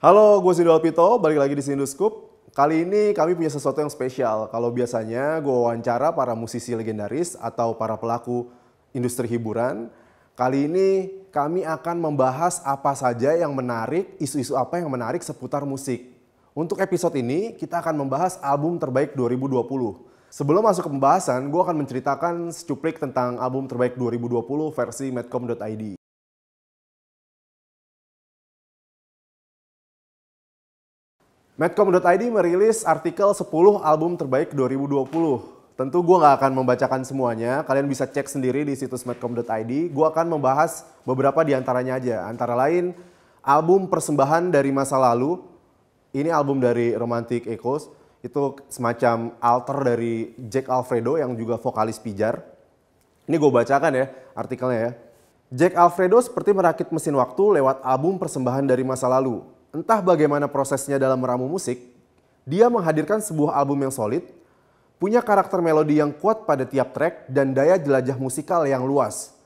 Halo, gue Sido Pito, balik lagi di Sinduskup. Kali ini kami punya sesuatu yang spesial. Kalau biasanya gue wawancara para musisi legendaris atau para pelaku industri hiburan, kali ini kami akan membahas apa saja yang menarik, isu-isu apa yang menarik seputar musik. Untuk episode ini, kita akan membahas album terbaik 2020. Sebelum masuk ke pembahasan, gue akan menceritakan secuplik tentang album terbaik 2020 versi medcom.id. Medcom.id merilis artikel 10 album terbaik 2020. Tentu gue gak akan membacakan semuanya, kalian bisa cek sendiri di situs medcom.id. Gue akan membahas beberapa di antaranya aja, antara lain album persembahan dari masa lalu, ini album dari Romantic Echoes. Itu semacam alter dari Jack Alfredo yang juga vokalis Pijar. Ini gue bacakan ya artikelnya ya. Jack Alfredo seperti merakit mesin waktu lewat album persembahan dari masa lalu. Entah bagaimana prosesnya dalam meramu musik, dia menghadirkan sebuah album yang solid, punya karakter melodi yang kuat pada tiap track dan daya jelajah musikal yang luas.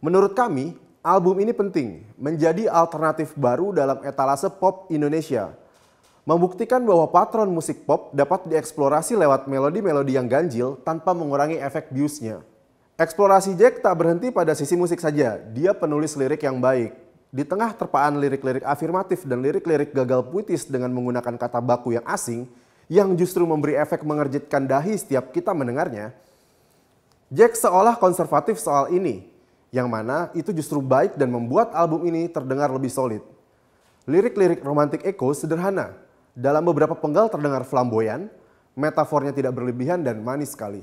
Menurut kami, album ini penting menjadi alternatif baru dalam etalase pop Indonesia membuktikan bahwa patron musik pop dapat dieksplorasi lewat melodi-melodi yang ganjil tanpa mengurangi efek biusnya. Eksplorasi Jack tak berhenti pada sisi musik saja, dia penulis lirik yang baik. Di tengah terpaan lirik-lirik afirmatif dan lirik-lirik gagal puitis dengan menggunakan kata baku yang asing, yang justru memberi efek mengerjitkan dahi setiap kita mendengarnya, Jack seolah konservatif soal ini, yang mana itu justru baik dan membuat album ini terdengar lebih solid. Lirik-lirik romantik Eko sederhana, dalam beberapa penggal terdengar flamboyan, metafornya tidak berlebihan dan manis sekali.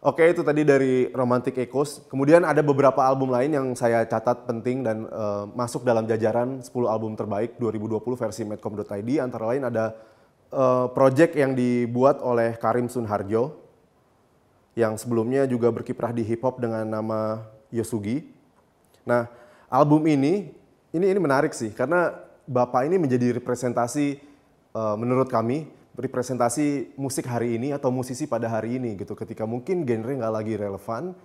Oke, itu tadi dari Romantic Echoes. Kemudian ada beberapa album lain yang saya catat penting dan uh, masuk dalam jajaran 10 album terbaik 2020 versi medcom.id. Antara lain ada uh, project yang dibuat oleh Karim Sunharjo yang sebelumnya juga berkiprah di hip hop dengan nama Yosugi. Nah, album ini ini ini menarik sih karena bapak ini menjadi representasi Eh, menurut kami representasi musik hari ini atau musisi pada hari ini gitu ketika mungkin genre nggak lagi relevan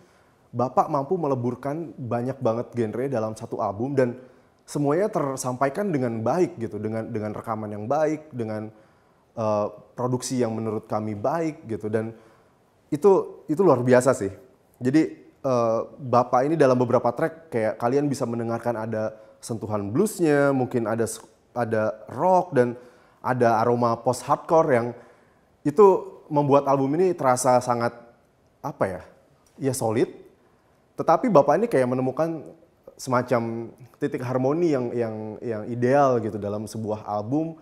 Bapak mampu meleburkan banyak banget genre dalam satu album dan semuanya tersampaikan dengan baik gitu dengan dengan rekaman yang baik dengan uh, produksi yang menurut kami baik gitu dan itu itu luar biasa sih jadi uh, bapak ini dalam beberapa track kayak kalian bisa mendengarkan ada sentuhan bluesnya mungkin ada ada rock dan ada aroma post hardcore yang itu membuat album ini terasa sangat apa ya? Ya solid. Tetapi Bapak ini kayak menemukan semacam titik harmoni yang yang yang ideal gitu dalam sebuah album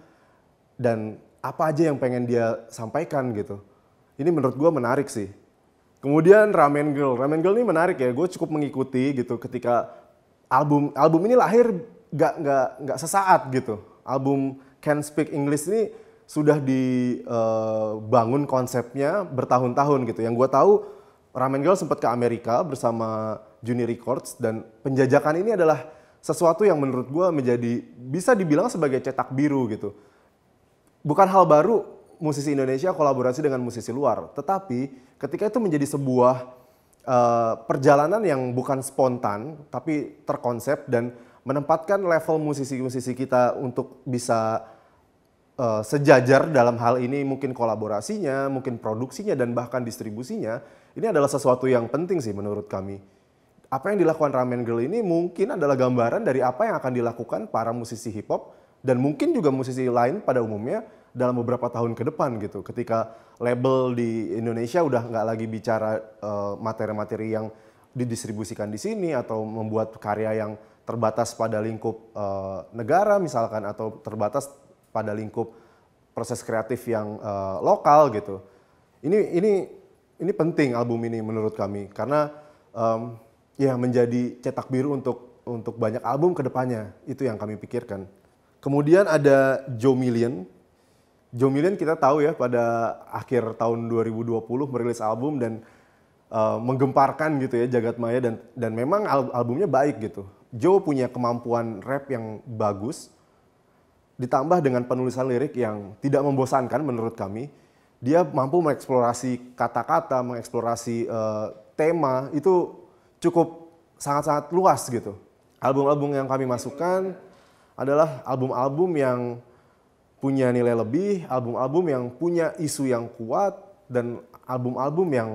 dan apa aja yang pengen dia sampaikan gitu. Ini menurut gue menarik sih. Kemudian Ramen Girl. Ramen Girl ini menarik ya. Gue cukup mengikuti gitu ketika album album ini lahir gak nggak nggak sesaat gitu. Album can speak English ini sudah dibangun eh, konsepnya bertahun-tahun gitu. Yang gue tahu Ramen Girl sempat ke Amerika bersama Juni Records dan penjajakan ini adalah sesuatu yang menurut gue menjadi bisa dibilang sebagai cetak biru gitu. Bukan hal baru musisi Indonesia kolaborasi dengan musisi luar, tetapi ketika itu menjadi sebuah uh, perjalanan yang bukan spontan tapi terkonsep dan menempatkan level musisi-musisi kita untuk bisa uh, sejajar dalam hal ini mungkin kolaborasinya, mungkin produksinya dan bahkan distribusinya, ini adalah sesuatu yang penting sih menurut kami. Apa yang dilakukan Ramen Girl ini mungkin adalah gambaran dari apa yang akan dilakukan para musisi hip hop dan mungkin juga musisi lain pada umumnya dalam beberapa tahun ke depan gitu. Ketika label di Indonesia udah nggak lagi bicara eh, materi-materi uh, materi -materi yang didistribusikan di sini atau membuat karya yang terbatas pada lingkup uh, negara misalkan atau terbatas pada lingkup proses kreatif yang uh, lokal gitu. Ini ini ini penting album ini menurut kami karena um, ya menjadi cetak biru untuk untuk banyak album kedepannya itu yang kami pikirkan. Kemudian ada Joe Million. Joe Million kita tahu ya pada akhir tahun 2020 merilis album dan uh, menggemparkan gitu ya jagat maya dan dan memang albumnya baik gitu Joe punya kemampuan rap yang bagus, ditambah dengan penulisan lirik yang tidak membosankan menurut kami. Dia mampu mengeksplorasi kata-kata, mengeksplorasi uh, tema itu cukup sangat-sangat luas gitu. Album-album yang kami masukkan adalah album-album yang punya nilai lebih, album-album yang punya isu yang kuat dan album-album yang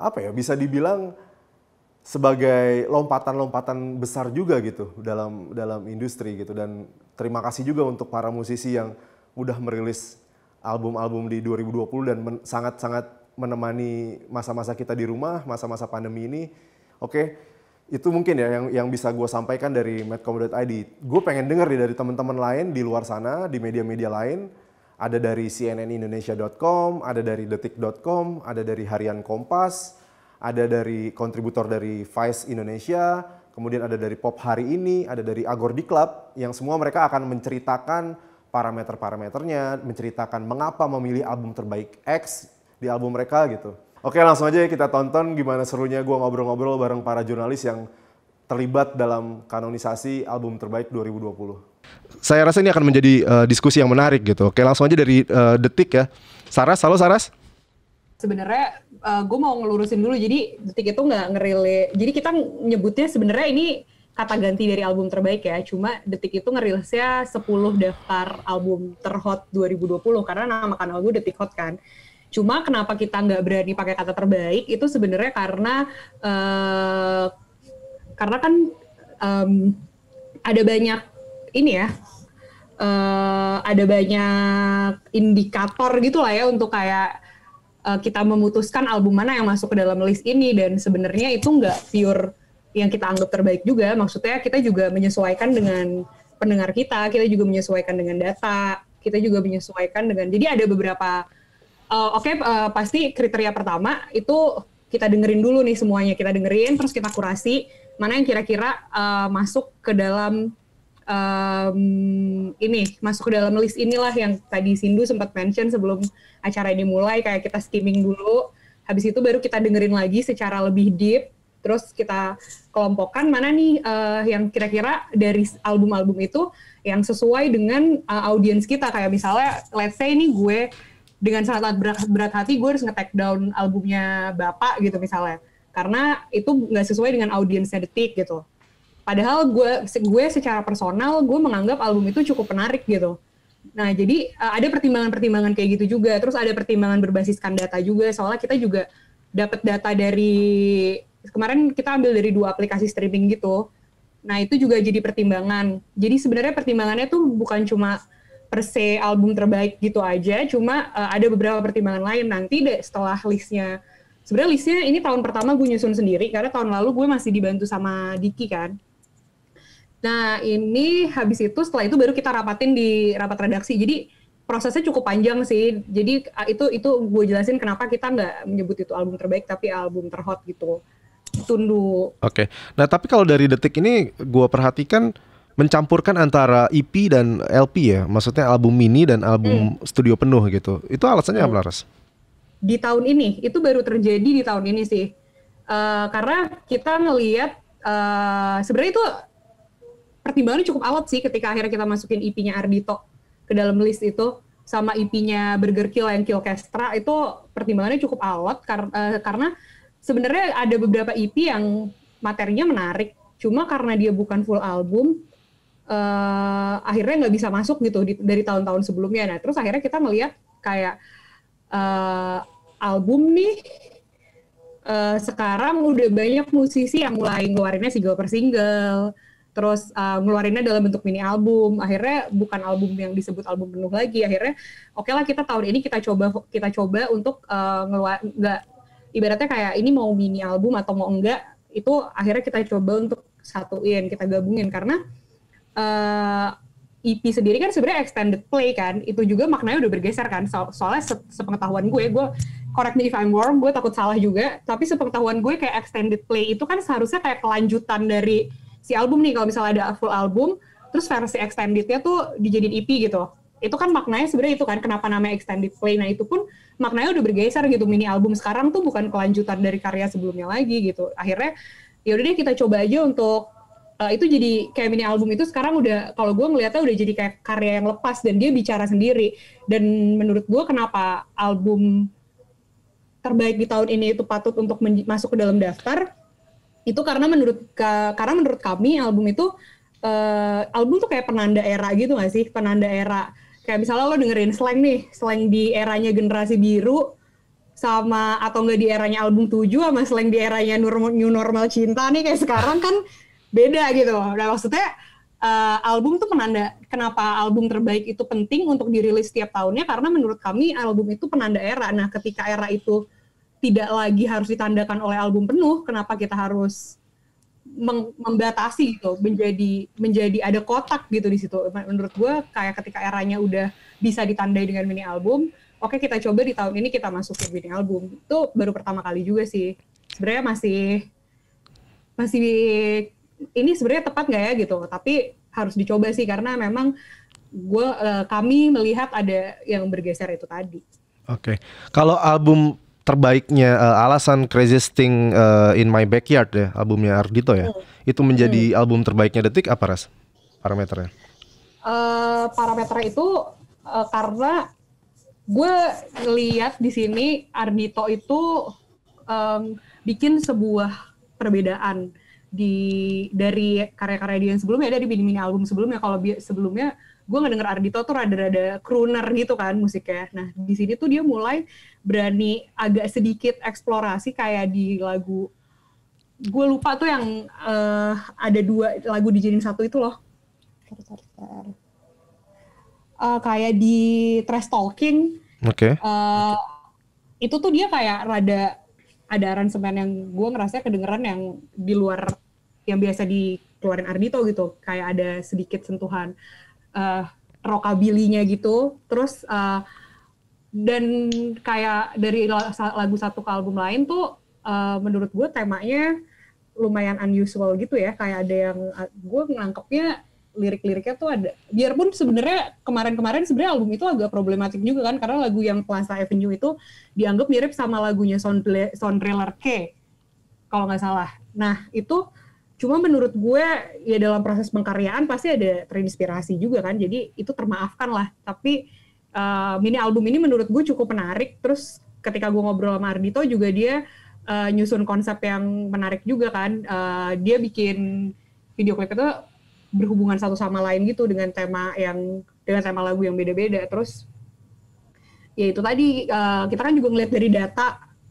apa ya bisa dibilang sebagai lompatan-lompatan besar juga gitu dalam dalam industri gitu dan terima kasih juga untuk para musisi yang udah merilis album-album di 2020 dan sangat-sangat menemani masa-masa kita di rumah, masa-masa pandemi ini. Oke, okay, itu mungkin ya yang yang bisa gue sampaikan dari ID Gue pengen denger nih dari teman-teman lain di luar sana, di media-media lain. Ada dari cnnindonesia.com, ada dari detik.com, ada dari harian Kompas, ada dari kontributor dari Vice Indonesia, kemudian ada dari Pop hari ini, ada dari Agordi Club yang semua mereka akan menceritakan parameter-parameternya, menceritakan mengapa memilih album terbaik X di album mereka gitu. Oke langsung aja ya kita tonton gimana serunya gue ngobrol-ngobrol bareng para jurnalis yang terlibat dalam kanonisasi album terbaik 2020. Saya rasa ini akan menjadi uh, diskusi yang menarik gitu. Oke langsung aja dari uh, detik ya. Saras, halo Saras sebenarnya uh, eh, gue mau ngelurusin dulu jadi detik itu nggak ngerile jadi kita nyebutnya sebenarnya ini kata ganti dari album terbaik ya cuma detik itu ngerilisnya 10 daftar album terhot 2020 karena nama kanal gue detik hot kan cuma kenapa kita nggak berani pakai kata terbaik itu sebenarnya karena uh, karena kan um, ada banyak ini ya uh, ada banyak indikator gitu lah ya untuk kayak uh, kita memutuskan album mana yang masuk ke dalam list ini dan sebenarnya itu nggak pure yang kita anggap terbaik juga maksudnya kita juga menyesuaikan dengan pendengar kita kita juga menyesuaikan dengan data kita juga menyesuaikan dengan jadi ada beberapa uh, oke okay, uh, eh, pasti kriteria pertama itu kita dengerin dulu nih semuanya kita dengerin terus kita kurasi mana yang kira-kira uh, masuk ke dalam um, ini masuk ke dalam list inilah yang tadi Sindu sempat mention sebelum acara ini mulai kayak kita skimming dulu habis itu baru kita dengerin lagi secara lebih deep terus kita kelompokkan mana nih uh, yang kira-kira dari album-album itu yang sesuai dengan uh, audiens kita kayak misalnya let's say ini gue dengan sangat berat, berat hati gue harus nge-take down albumnya Bapak gitu misalnya karena itu nggak sesuai dengan audiensnya detik gitu Padahal gue gue secara personal gue menganggap album itu cukup menarik gitu. Nah, jadi uh, ada pertimbangan-pertimbangan kayak gitu juga. Terus ada pertimbangan berbasiskan data juga. Soalnya kita juga dapat data dari kemarin kita ambil dari dua aplikasi streaming gitu. Nah, itu juga jadi pertimbangan. Jadi sebenarnya pertimbangannya tuh bukan cuma per se album terbaik gitu aja, cuma uh, ada beberapa pertimbangan lain nanti deh setelah listnya. Sebenarnya listnya ini tahun pertama gue nyusun sendiri karena tahun lalu gue masih dibantu sama Diki kan. Nah, ini habis itu setelah itu baru kita rapatin di rapat redaksi. Jadi prosesnya cukup panjang sih. Jadi ah, itu itu gue jelasin kenapa kita nggak menyebut itu album terbaik tapi album terhot gitu. Tundu. Oke. Okay. Nah, tapi kalau dari detik ini gue perhatikan mencampurkan antara EP dan LP ya. Maksudnya album mini dan album hmm. studio penuh gitu. Itu alasannya hmm. apa, Laras? Di tahun ini, itu baru terjadi di tahun ini sih. Uh, karena kita ngelihat uh, eh, sebenarnya itu pertimbangannya cukup alot sih ketika akhirnya kita masukin IP-nya Ardito ke dalam list itu sama IP-nya Burger Kill yang Kestra itu pertimbangannya cukup alot kar uh, karena sebenarnya ada beberapa IP yang materinya menarik cuma karena dia bukan full album uh, akhirnya nggak bisa masuk gitu di, dari tahun-tahun sebelumnya nah terus akhirnya kita melihat kayak uh, album nih uh, sekarang udah banyak musisi yang mulai ngeluarinnya single per single terus uh, ngeluarinnya dalam bentuk mini album akhirnya bukan album yang disebut album penuh lagi akhirnya oke okay lah kita tahun ini kita coba kita coba untuk uh, eh, ngeluar nggak ibaratnya kayak ini mau mini album atau mau enggak itu akhirnya kita coba untuk satuin kita gabungin karena uh, eh, EP sendiri kan sebenarnya extended play kan itu juga maknanya udah bergeser kan so soalnya se sepengetahuan gue gue correct me if I'm wrong gue takut salah juga tapi sepengetahuan gue kayak extended play itu kan seharusnya kayak kelanjutan dari si album nih kalau misalnya ada full album terus versi extendednya tuh dijadiin EP gitu itu kan maknanya sebenarnya itu kan kenapa namanya extended play nah itu pun maknanya udah bergeser gitu mini album sekarang tuh bukan kelanjutan dari karya sebelumnya lagi gitu akhirnya ya udah deh kita coba aja untuk uh, itu jadi kayak mini album itu sekarang udah kalau gue ngelihatnya udah jadi kayak karya yang lepas dan dia bicara sendiri dan menurut gue kenapa album terbaik di tahun ini itu patut untuk masuk ke dalam daftar itu karena menurut karena menurut kami album itu uh, album tuh kayak penanda era gitu gak sih penanda era kayak misalnya lo dengerin slang nih slang di eranya generasi biru sama atau enggak di eranya album 7 sama slang di eranya new normal cinta nih kayak sekarang kan beda gitu. Nah maksudnya uh, album tuh penanda kenapa album terbaik itu penting untuk dirilis setiap tahunnya karena menurut kami album itu penanda era. Nah ketika era itu tidak lagi harus ditandakan oleh album penuh, kenapa kita harus membatasi gitu, menjadi menjadi ada kotak gitu di situ. Menurut gue kayak ketika eranya udah bisa ditandai dengan mini album, oke kita coba di tahun ini kita masuk ke mini album. Itu baru pertama kali juga sih. Sebenarnya masih masih ini sebenarnya tepat nggak ya gitu, tapi harus dicoba sih karena memang gue eh, kami melihat ada yang bergeser itu tadi. Oke, okay. kalau album terbaiknya uh, alasan Crazy Thing uh, eh, in My Backyard ya albumnya Ardito ya hmm. itu menjadi hmm. album terbaiknya Detik apa ras parameternya? Uh, parameter itu uh, karena gue lihat di sini Ardito itu um, bikin sebuah perbedaan di dari karya-karya dia yang sebelumnya dari mini-mini album sebelumnya kalau sebelumnya gue ngedenger Ardito tuh rada-rada crooner gitu kan musiknya. Nah di sini tuh dia mulai berani agak sedikit eksplorasi kayak di lagu gue lupa tuh yang uh, ada dua lagu dijadiin satu itu loh. Uh, kayak di trash talking. Oke. Okay. Uh, eh, okay. Itu tuh dia kayak rada ada aransemen yang gue ngerasa kedengeran yang di luar yang biasa dikeluarin Ardito gitu. Kayak ada sedikit sentuhan uh, rockabilly-nya gitu. Terus uh, dan kayak dari lagu satu ke album lain tuh uh, menurut gue temanya lumayan unusual gitu ya kayak ada yang eh, gue ngangkepnya lirik-liriknya tuh ada biarpun sebenarnya kemarin-kemarin sebenarnya album itu agak problematik juga kan karena lagu yang Plaza Avenue itu dianggap mirip sama lagunya Sound, Sound K kalau nggak salah nah itu cuma menurut gue ya dalam proses pengkaryaan pasti ada terinspirasi juga kan jadi itu termaafkan lah tapi uh, mini album ini menurut gue cukup menarik. Terus ketika gue ngobrol sama Ardito juga dia uh, nyusun konsep yang menarik juga kan. Uh, dia bikin video klip itu berhubungan satu sama lain gitu dengan tema yang dengan tema lagu yang beda-beda. Terus ya itu tadi uh, kita kan juga ngeliat dari data.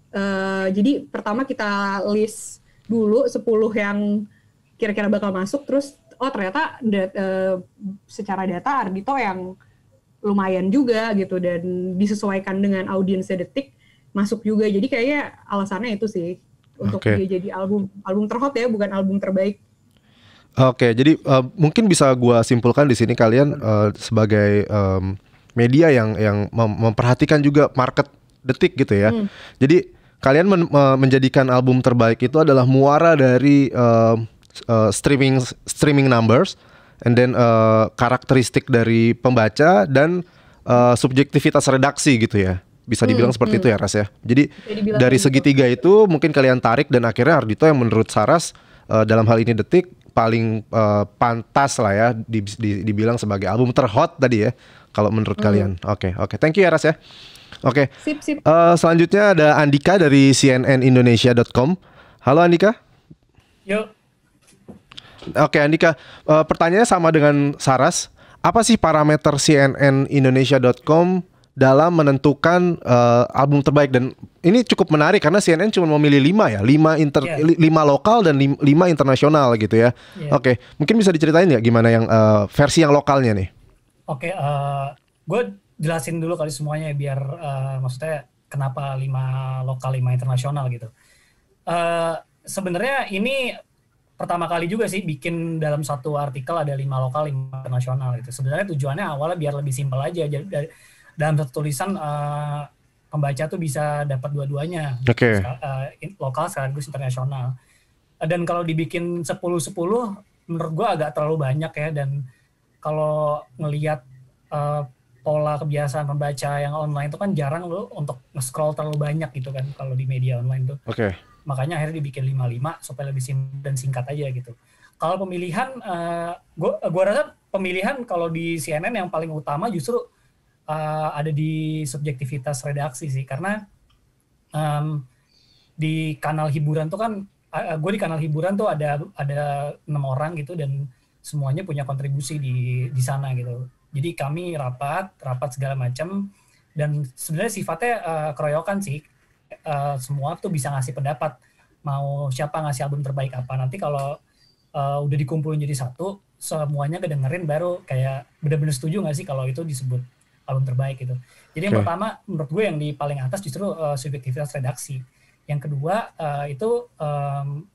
Uh, jadi pertama kita list dulu 10 yang kira-kira bakal masuk terus oh ternyata dat, uh, secara data Ardito yang lumayan juga gitu dan disesuaikan dengan audiensnya detik masuk juga jadi kayaknya alasannya itu sih untuk okay. dia jadi album album terhot ya bukan album terbaik Oke, okay, jadi uh, mungkin bisa gue simpulkan di sini kalian uh, sebagai um, media yang yang memperhatikan juga market detik gitu ya. Hmm. Jadi kalian men menjadikan album terbaik itu adalah muara dari uh, uh, streaming streaming numbers, and then uh, karakteristik dari pembaca dan uh, subjektivitas redaksi gitu ya bisa hmm, dibilang hmm, seperti hmm. itu ya Ras ya. Jadi dari gitu. segitiga itu mungkin kalian tarik dan akhirnya Ardito yang menurut Saras uh, dalam hal ini detik paling uh, pantas lah ya di, di, dibilang sebagai album terhot tadi ya kalau menurut hmm. kalian. Oke okay, oke okay. thank you ya Ras ya. Oke. Okay. Uh, selanjutnya ada Andika dari cnnindonesia.com. Halo Andika. Yuk. Oke Andika, eh, pertanyaannya sama dengan Saras. Apa sih parameter CNNIndonesia.com dalam menentukan uh, album terbaik dan ini cukup menarik karena CNN cuma memilih lima ya, lima inter yeah. lima lokal dan lima, internasional gitu ya. Yeah. Oke, okay. mungkin bisa diceritain ya gimana yang uh, versi yang lokalnya nih? Oke, okay, uh, gue jelasin dulu kali semuanya ya, biar uh, maksudnya kenapa lima lokal lima internasional gitu. Uh, Sebenarnya ini pertama kali juga sih bikin dalam satu artikel ada lima lokal lima internasional gitu sebenarnya tujuannya awalnya biar lebih simpel aja jadi dari, dalam satu tulisan uh, pembaca tuh bisa dapat dua-duanya okay. uh, eh, lokal sekaligus internasional uh, dan kalau dibikin 10-10 menurut gue agak terlalu banyak ya dan kalau ngelihat uh, pola kebiasaan pembaca yang online itu kan jarang lo untuk nge-scroll terlalu banyak gitu kan kalau di media online tuh. Oke. Okay makanya akhirnya dibikin 55 supaya lebih simpel dan singkat aja gitu. Kalau pemilihan, uh, gua, gua rasa pemilihan kalau di CNN yang paling utama justru uh, ada di subjektivitas redaksi sih, karena um, di kanal hiburan tuh kan, uh, eh, gue di kanal hiburan tuh ada ada enam orang gitu dan semuanya punya kontribusi di di sana gitu. Jadi kami rapat, rapat segala macam dan sebenarnya sifatnya uh, keroyokan sih Eh, semua tuh bisa ngasih pendapat mau siapa ngasih album terbaik apa nanti kalau uh, udah dikumpulin jadi satu semuanya kedengerin baru kayak bener-bener setuju nggak sih kalau itu disebut album terbaik gitu jadi yang okay. pertama menurut gue yang di paling atas justru uh, eh, subjektivitas redaksi yang kedua uh, itu um,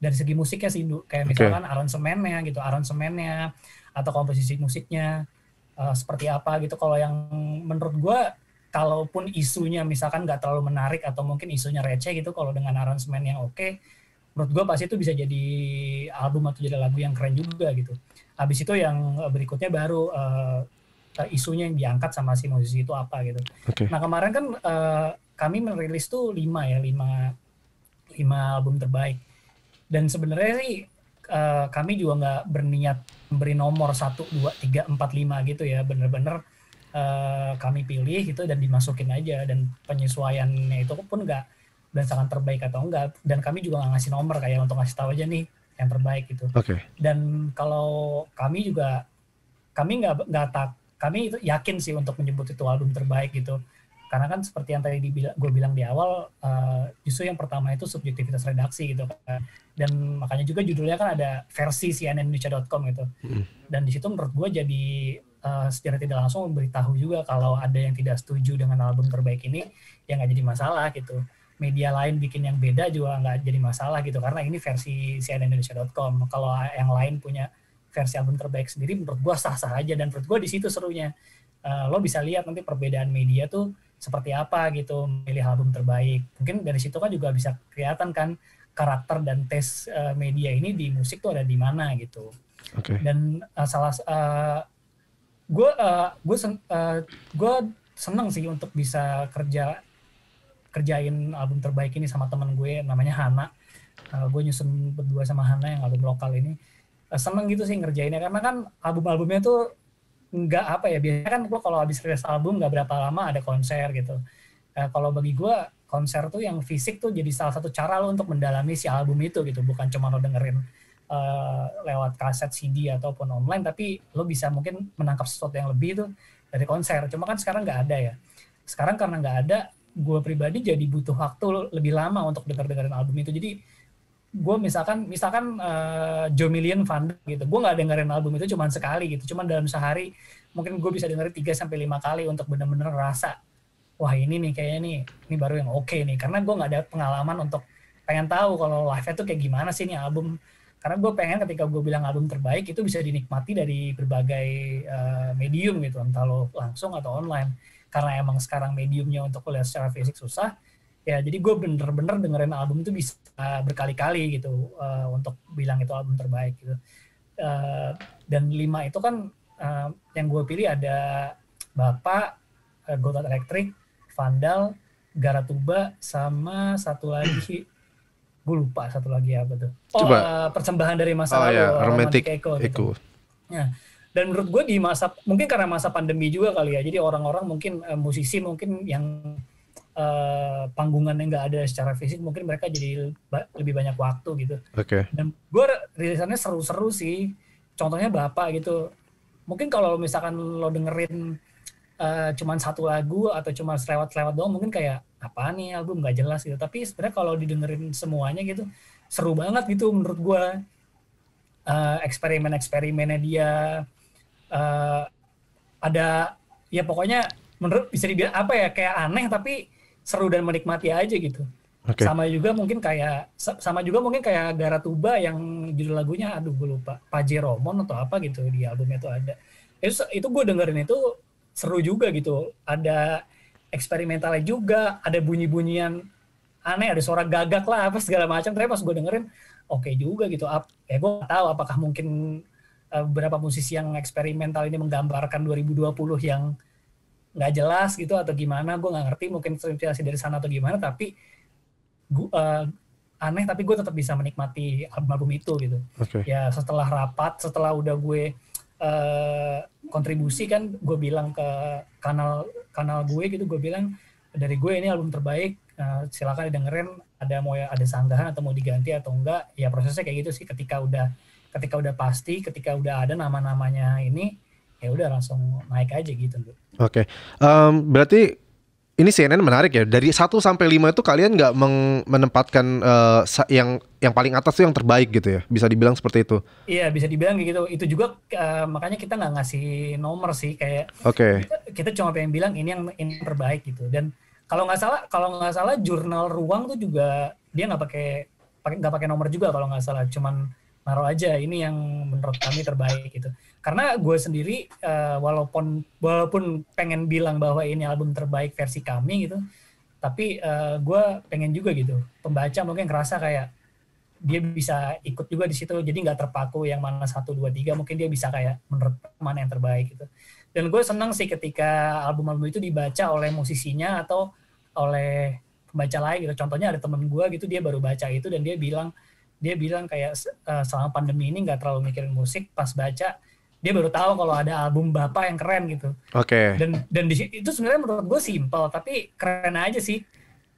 dari segi musiknya sih kayak misalkan okay. aransemennya gitu aransemennya atau komposisi musiknya uh, seperti apa gitu kalau yang menurut gue kalaupun isunya misalkan nggak terlalu menarik atau mungkin isunya receh gitu kalau dengan aransemen yang oke okay, menurut gue pasti itu bisa jadi album atau jadi lagu yang keren juga gitu habis itu yang eh, berikutnya baru uh, isunya yang diangkat sama si musisi itu apa gitu okay. nah kemarin kan uh, kami merilis tuh lima ya lima lima album terbaik dan sebenarnya sih uh, kami juga nggak berniat beri nomor satu dua tiga empat lima gitu ya bener-bener Eh, kami pilih gitu dan dimasukin aja dan penyesuaiannya itu pun dan sangat terbaik atau enggak dan kami juga nggak ngasih nomor kayak untuk ngasih tahu aja nih yang terbaik gitu. Oke. Okay. Dan kalau kami juga kami nggak nggak tak kami itu yakin sih untuk menyebut itu album terbaik gitu karena kan seperti yang tadi gue bilang di awal uh, justru yang pertama itu subjektivitas redaksi gitu kan. dan makanya juga judulnya kan ada versi cnnindonesia.com gitu mm. dan di situ menurut gue jadi Eh, secara tidak langsung memberitahu juga kalau ada yang tidak setuju dengan album terbaik ini ya nggak jadi masalah gitu media lain bikin yang beda juga nggak jadi masalah gitu karena ini versi cnnindonesia.com kalau yang lain punya versi album terbaik sendiri menurut gue sah-sah aja dan menurut gue di situ serunya uh, lo bisa lihat nanti perbedaan media tuh seperti apa gitu memilih album terbaik mungkin dari situ kan juga bisa kelihatan kan karakter dan tes uh, eh, media ini di musik tuh ada di mana gitu okay. dan uh, salah uh, gue uh, gue sen uh, eh, gue seneng sih untuk bisa kerja kerjain album terbaik ini sama teman gue namanya Hana uh, eh, gue nyusun berdua sama Hana yang album lokal ini uh, seneng gitu sih ngerjainnya karena kan album-albumnya tuh nggak apa ya biasanya kan gue kalau habis rilis album nggak berapa lama ada konser gitu uh, kalau bagi gue konser tuh yang fisik tuh jadi salah satu cara lo untuk mendalami si album itu gitu bukan cuma lo dengerin uh, lewat kaset CD ataupun online tapi lo bisa mungkin menangkap sesuatu yang lebih itu dari konser cuma kan sekarang nggak ada ya sekarang karena nggak ada gue pribadi jadi butuh waktu lebih lama untuk denger dengerin album itu jadi gue misalkan misalkan uh, Joe Million Fund gitu gue nggak dengerin album itu cuma sekali gitu Cuma dalam sehari mungkin gue bisa dengerin 3 sampai lima kali untuk bener-bener rasa wah ini nih kayaknya nih ini baru yang oke okay nih karena gue nggak ada pengalaman untuk pengen tahu kalau live-nya tuh kayak gimana sih nih album karena gue pengen ketika gue bilang album terbaik itu bisa dinikmati dari berbagai uh, medium gitu entah lo langsung atau online karena emang sekarang mediumnya untuk kuliah secara fisik susah ya jadi gue bener-bener dengerin album itu bisa berkali-kali gitu uh, untuk bilang itu album terbaik gitu uh, dan lima itu kan uh, yang gue pilih ada bapak uh, Gotot Electric Vandal Garatuba sama satu lagi gue lupa satu lagi apa tuh oh, Coba. Uh, persembahan dari masa oh, lalu iya, gitu. ya, romantik Eko, Gitu. Nah, dan menurut gue di masa mungkin karena masa pandemi juga kali ya jadi orang-orang mungkin uh, musisi mungkin yang uh, eh, panggungan yang gak ada secara fisik mungkin mereka jadi lebih banyak waktu gitu oke okay. dan gue rilisannya seru-seru sih contohnya bapak gitu mungkin kalau misalkan lo dengerin Eh, cuman satu lagu atau cuma selewat lewat doang mungkin kayak apa nih album nggak jelas gitu tapi sebenarnya kalau didengerin semuanya gitu seru banget gitu menurut gue uh, eksperimen eksperimennya dia uh, ada ya pokoknya menurut bisa dibilang apa ya kayak aneh tapi seru dan menikmati aja gitu okay. sama juga mungkin kayak sama juga mungkin kayak Garatuba yang judul lagunya aduh gue lupa Pajero Mon atau apa gitu di albumnya itu ada itu itu gue dengerin itu seru juga gitu. Ada eksperimentalnya juga, ada bunyi-bunyian aneh, ada suara gagak lah apa segala macam. Tapi pas gue dengerin, oke okay juga gitu. Ap, ya gue gak tahu apakah mungkin eh, beberapa musisi yang eksperimental ini menggambarkan 2020 yang nggak jelas gitu atau gimana. Gue nggak ngerti mungkin inspirasi dari sana atau gimana. Tapi gue uh, aneh tapi gue tetap bisa menikmati album-album itu gitu. Okay. Ya setelah rapat, setelah udah gue uh, kontribusi kan gue bilang ke kanal kanal gue gitu gue bilang dari gue ini album terbaik uh, silakan dengerin ada mau ya ada sanggahan atau mau diganti atau enggak ya prosesnya kayak gitu sih ketika udah ketika udah pasti ketika udah ada nama-namanya ini ya udah langsung naik aja gitu oke okay. um, berarti ini CNN menarik ya. Dari 1 sampai 5 itu kalian nggak menempatkan uh, yang yang paling atas tuh yang terbaik gitu ya. Bisa dibilang seperti itu. Iya, bisa dibilang gitu. Itu juga uh, makanya kita nggak ngasih nomor sih kayak Oke. Okay. Kita, kita cuma pengen bilang ini yang ini yang terbaik gitu. Dan kalau nggak salah kalau nggak salah jurnal ruang tuh juga dia nggak pakai nggak pakai nomor juga kalau nggak salah. Cuman naruh aja ini yang menurut kami terbaik gitu karena gue sendiri uh, walaupun walaupun pengen bilang bahwa ini album terbaik versi kami gitu tapi uh, eh, gue pengen juga gitu pembaca mungkin ngerasa kayak dia bisa ikut juga di situ jadi nggak terpaku yang mana satu dua tiga mungkin dia bisa kayak menurut mana yang terbaik gitu dan gue senang sih ketika album-album itu dibaca oleh musisinya atau oleh pembaca lain gitu contohnya ada temen gue gitu dia baru baca itu dan dia bilang dia bilang kayak eh, selama pandemi ini nggak terlalu mikirin musik pas baca dia baru tahu kalau ada album bapak yang keren gitu oke okay. dan dan di, itu sebenarnya menurut gue simpel. tapi keren aja sih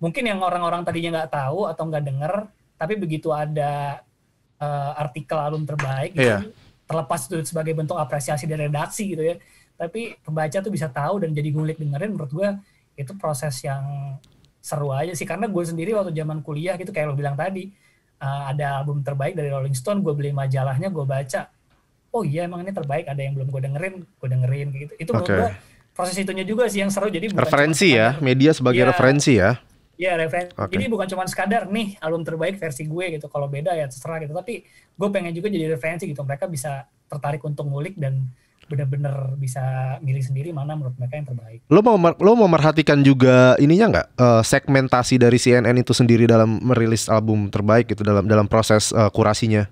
mungkin yang orang-orang tadinya nggak tahu atau nggak denger tapi begitu ada uh, artikel album terbaik gitu, yeah. terlepas itu sebagai bentuk apresiasi dari redaksi gitu ya tapi pembaca tuh bisa tahu dan jadi ngulik dengerin menurut gue itu proses yang seru aja sih karena gue sendiri waktu zaman kuliah gitu kayak lo bilang tadi uh, ada album terbaik dari Rolling Stone gue beli majalahnya gue baca oh iya emang ini terbaik ada yang belum gue dengerin gue dengerin gitu itu okay. gue proses itunya juga sih yang seru jadi bukan referensi ya sekadar, media sebagai ya, referensi ya Iya referensi okay. jadi bukan cuma sekadar nih album terbaik versi gue gitu kalau beda ya terserah gitu tapi gue pengen juga jadi referensi gitu mereka bisa tertarik untuk ngulik dan benar-benar bisa milih sendiri mana menurut mereka yang terbaik. Lo mau lo mau merhatikan juga ininya nggak uh, segmentasi dari CNN itu sendiri dalam merilis album terbaik itu dalam dalam proses uh, kurasinya.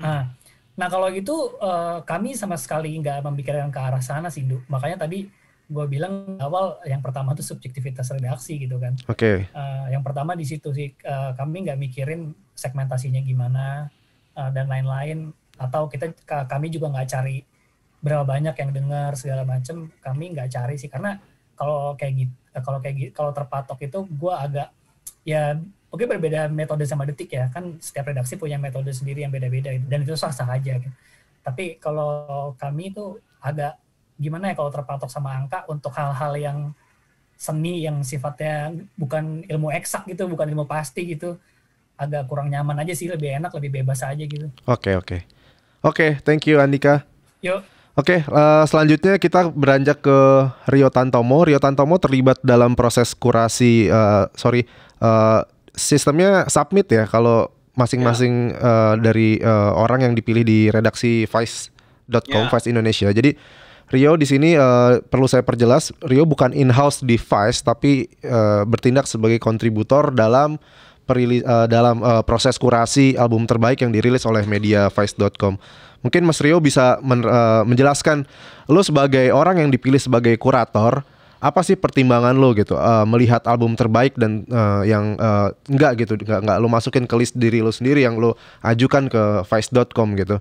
Nah, nah kalau gitu uh, kami sama sekali nggak memikirkan ke arah sana sih, Indu. makanya tadi gue bilang awal yang pertama tuh subjektivitas redaksi gitu kan. Oke. Okay. Uh, yang pertama di situ sih uh, kami nggak mikirin segmentasinya gimana uh, dan lain-lain atau kita kami juga nggak cari berapa banyak yang dengar segala macam kami nggak cari sih karena kalau kayak gitu kalau kayak gitu kalau terpatok itu gue agak ya oke berbeda metode sama detik ya kan setiap redaksi punya metode sendiri yang beda-beda gitu. dan itu sah-sah aja gitu. tapi kalau kami itu agak gimana ya kalau terpatok sama angka untuk hal-hal yang seni yang sifatnya bukan ilmu eksak gitu bukan ilmu pasti gitu agak kurang nyaman aja sih lebih enak lebih bebas aja gitu oke okay, oke okay. oke okay, thank you Andika yuk Oke, okay, uh, eh, selanjutnya kita beranjak ke Rio Tantomo. Rio Tantomo terlibat dalam proses kurasi, uh, sorry, uh, sistemnya submit ya kalau masing-masing yeah. uh, dari uh, orang yang dipilih di redaksi Vice.com, yeah. Vice Indonesia. Jadi Rio di sini uh, perlu saya perjelas, Rio bukan in-house di Vice, tapi uh, bertindak sebagai kontributor dalam dalam uh, proses kurasi album terbaik yang dirilis oleh media Vice.com. Mungkin Mas Rio bisa men, uh, menjelaskan lo sebagai orang yang dipilih sebagai kurator apa sih pertimbangan lo gitu uh, melihat album terbaik dan uh, yang uh, enggak gitu enggak enggak lo masukin ke list diri lo sendiri yang lo ajukan ke vice.com gitu.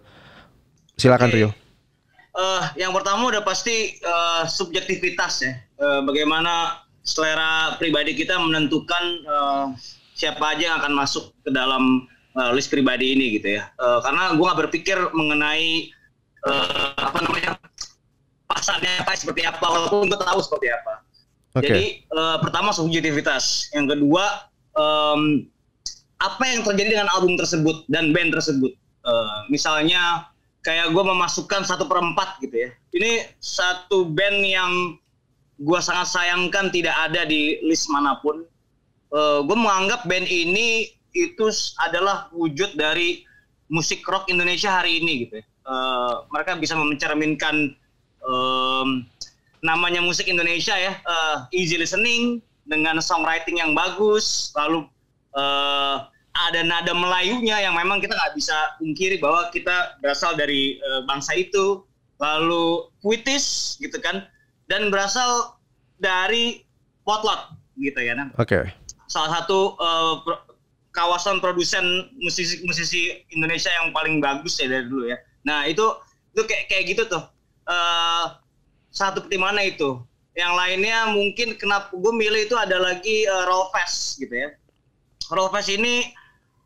Silakan Rio. Uh, yang pertama udah pasti uh, subjektivitas ya. Uh, bagaimana selera pribadi kita menentukan uh, siapa aja yang akan masuk ke dalam uh, list pribadi ini gitu ya. Uh, karena gue nggak berpikir mengenai uh, apa namanya pasarnya apa seperti apa, walaupun gue tahu seperti apa. Okay. Jadi uh, pertama subjektivitas, yang kedua um, apa yang terjadi dengan album tersebut dan band tersebut. Uh, misalnya kayak gue memasukkan satu perempat gitu ya. Ini satu band yang gue sangat sayangkan tidak ada di list manapun. Uh, gue menganggap band ini itu adalah wujud dari musik rock Indonesia hari ini gitu ya. Uh, mereka bisa mencerminkan um, namanya musik Indonesia ya uh, easy listening dengan songwriting yang bagus lalu uh, ada nada Melayunya yang memang kita nggak bisa ungkiri bahwa kita berasal dari uh, bangsa itu lalu puitis gitu kan dan berasal dari potlot gitu ya Okay. Salah satu uh, kawasan produsen musisi-musisi Indonesia yang paling bagus ya dari dulu ya. Nah itu itu kayak kayak gitu tuh. Uh, satu pertimbangan itu. Yang lainnya mungkin kenapa gue milih itu ada lagi uh, eh, Rolfes gitu ya. Rolfes ini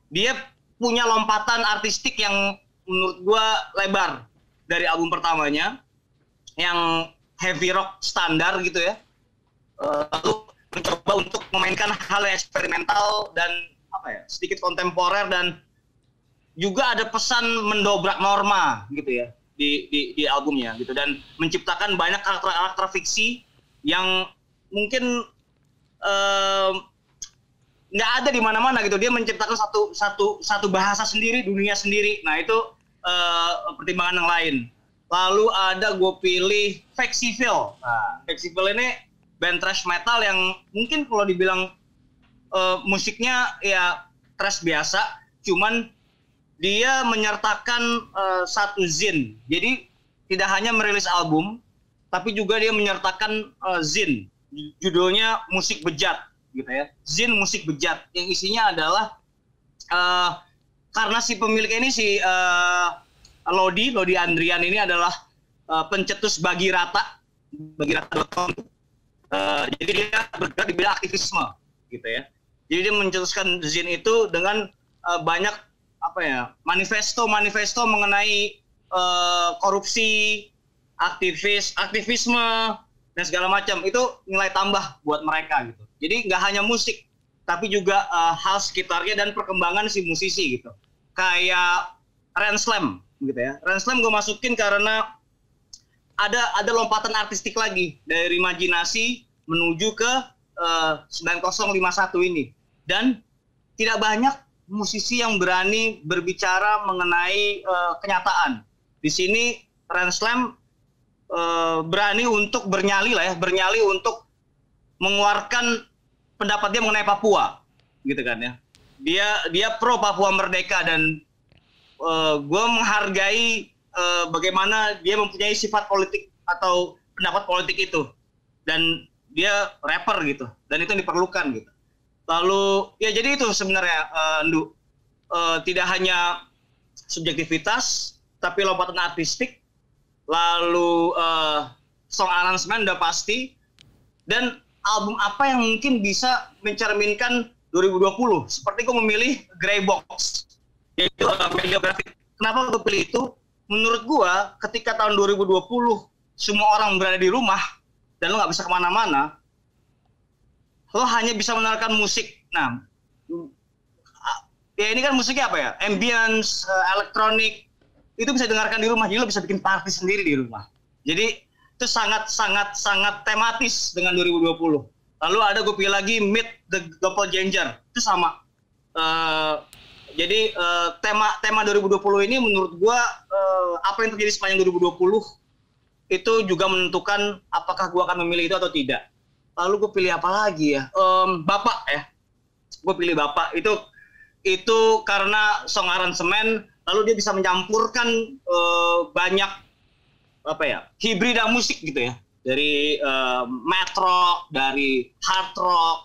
dia punya lompatan artistik yang menurut gue lebar dari album pertamanya yang heavy rock standar gitu ya. Uh, lalu mencoba untuk memainkan hal yang eksperimental dan apa ya sedikit kontemporer dan juga ada pesan mendobrak norma gitu ya di di, di albumnya gitu dan menciptakan banyak karakter-karakter fiksi yang mungkin eh, nggak uh, ada di mana-mana gitu dia menciptakan satu satu satu bahasa sendiri dunia sendiri nah itu uh, pertimbangan yang lain lalu ada gue pilih Fexivil nah, ini band thrash metal yang mungkin kalau dibilang uh, musiknya ya trash biasa, cuman dia menyertakan uh, satu zin. Jadi tidak hanya merilis album, tapi juga dia menyertakan uh, zin. Judulnya musik bejat gitu ya. Zin musik bejat yang isinya adalah uh, karena si pemilik ini si uh, Lodi, Lodi Andrian ini adalah uh, pencetus bagi rata, bagi rata, Uh, jadi dia bergerak di bidang aktivisme gitu ya. Jadi dia mencetuskan Zin itu dengan uh, banyak apa ya manifesto-manifesto mengenai uh, korupsi, aktivis, aktivisme dan segala macam itu nilai tambah buat mereka gitu. Jadi nggak hanya musik, tapi juga uh, hal sekitarnya dan perkembangan si musisi gitu. Kayak Slam gitu ya. Slam gue masukin karena ada ada lompatan artistik lagi dari imajinasi menuju ke uh, 9051 ini dan tidak banyak musisi yang berani berbicara mengenai uh, kenyataan. Di sini Renslam uh, eh, berani untuk bernyali lah ya, bernyali untuk mengeluarkan pendapatnya mengenai Papua, gitu kan ya. Dia dia pro Papua merdeka dan uh, eh, gue menghargai uh, bagaimana dia mempunyai sifat politik atau pendapat politik itu dan dia rapper gitu dan itu diperlukan gitu. Lalu ya jadi itu sebenarnya uh, Ndu uh, tidak hanya subjektivitas tapi lompatan artistik lalu uh, song arrangement udah pasti dan album apa yang mungkin bisa mencerminkan 2020 seperti gue memilih Grey Box yaitu uh, kenapa gue pilih itu menurut gue ketika tahun 2020 semua orang berada di rumah dan lo nggak bisa kemana-mana lo oh, hanya bisa menawarkan musik. Nah, ya ini kan musiknya apa ya? Ambience, uh, elektronik itu bisa dengarkan di rumah. Jadi lo bisa bikin party sendiri di rumah. Jadi itu sangat sangat sangat tematis dengan 2020. Lalu ada gue pilih lagi Meet the Ginger, Itu sama. Uh, jadi uh, tema tema 2020 ini menurut gue uh, apa yang terjadi sepanjang 2020 itu juga menentukan apakah gue akan memilih itu atau tidak lalu gue pilih apa lagi ya um, bapak ya gue pilih bapak itu itu karena song semen lalu dia bisa mencampurkan uh, eh, banyak apa ya hibrida musik gitu ya dari uh, metro dari hard rock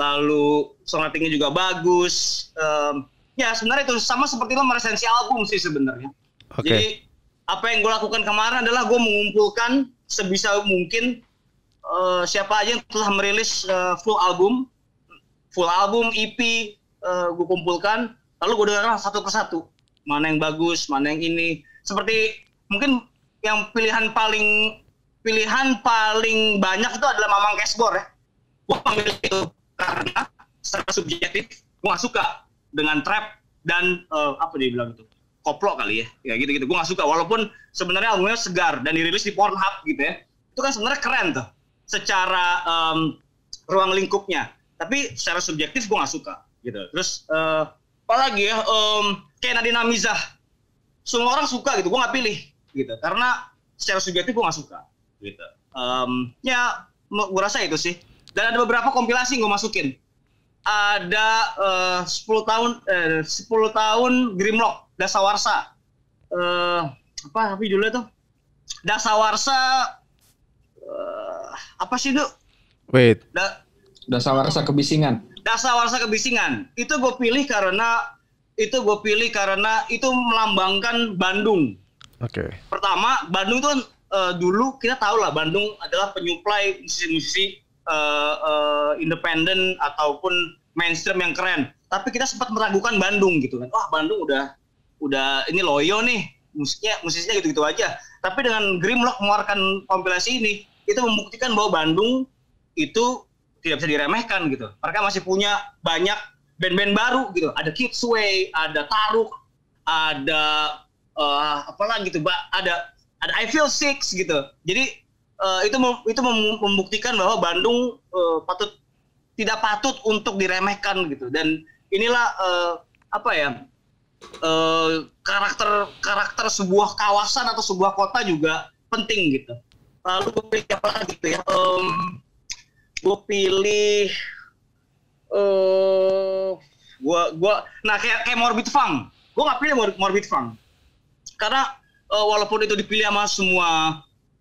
lalu songwritingnya juga bagus um, ya sebenarnya itu sama seperti lo meresensi album sih sebenarnya okay. jadi apa yang gue lakukan kemarin adalah gue mengumpulkan sebisa mungkin uh, siapa aja yang telah merilis uh, full album, full album EP uh, eh, gue kumpulkan, lalu gue dengarkan satu persatu mana yang bagus, mana yang ini. Seperti mungkin yang pilihan paling pilihan paling banyak itu adalah Mamang Cashbor ya. Gue ambil itu karena secara subjektif gue gak suka dengan trap dan uh, apa dia bilang itu koplo kali ya ya gitu gitu gue gak suka walaupun sebenarnya albumnya segar dan dirilis di Pornhub gitu ya itu kan sebenarnya keren tuh secara um, ruang lingkupnya tapi secara subjektif gue nggak suka gitu terus uh, apalagi ya um, kayak Nadine Amizah semua orang suka gitu gue nggak pilih gitu karena secara subjektif gue nggak suka gitu um, ya gue rasa itu sih dan ada beberapa kompilasi gue masukin ada eh, uh, 10 tahun eh, uh, 10 tahun Grimlock Dasawarsa uh, apa apa judulnya tuh Dasawarsa Eh, apa sih itu? Wait. Da dasar warsa kebisingan. Dasar warsa kebisingan. Itu gue pilih karena itu gue pilih karena itu melambangkan Bandung. Oke. Okay. Pertama, Bandung tuh kan, eh, uh, dulu kita tahu lah Bandung adalah penyuplai musisi-musisi uh, uh, independen ataupun mainstream yang keren. Tapi kita sempat meragukan Bandung gitu kan. Wah, Bandung udah udah ini loyo nih musiknya musisinya gitu-gitu aja. Tapi dengan Grimlock mengeluarkan kompilasi ini, itu membuktikan bahwa Bandung itu tidak bisa diremehkan gitu. Mereka masih punya banyak band-band baru gitu. Ada Kidsway, ada Taruk, ada uh, apa lagi gitu. ada ada I Feel Six gitu. Jadi uh, itu mem itu mem membuktikan bahwa Bandung uh, patut tidak patut untuk diremehkan gitu. Dan inilah uh, apa ya? Uh, karakter karakter sebuah kawasan atau sebuah kota juga penting gitu lalu nah, gue pilih apa lagi tuh ya um, gue pilih uh, eh, gue gue nah kayak kayak morbid fang gue nggak pilih morbid, fang karena uh, walaupun itu dipilih sama semua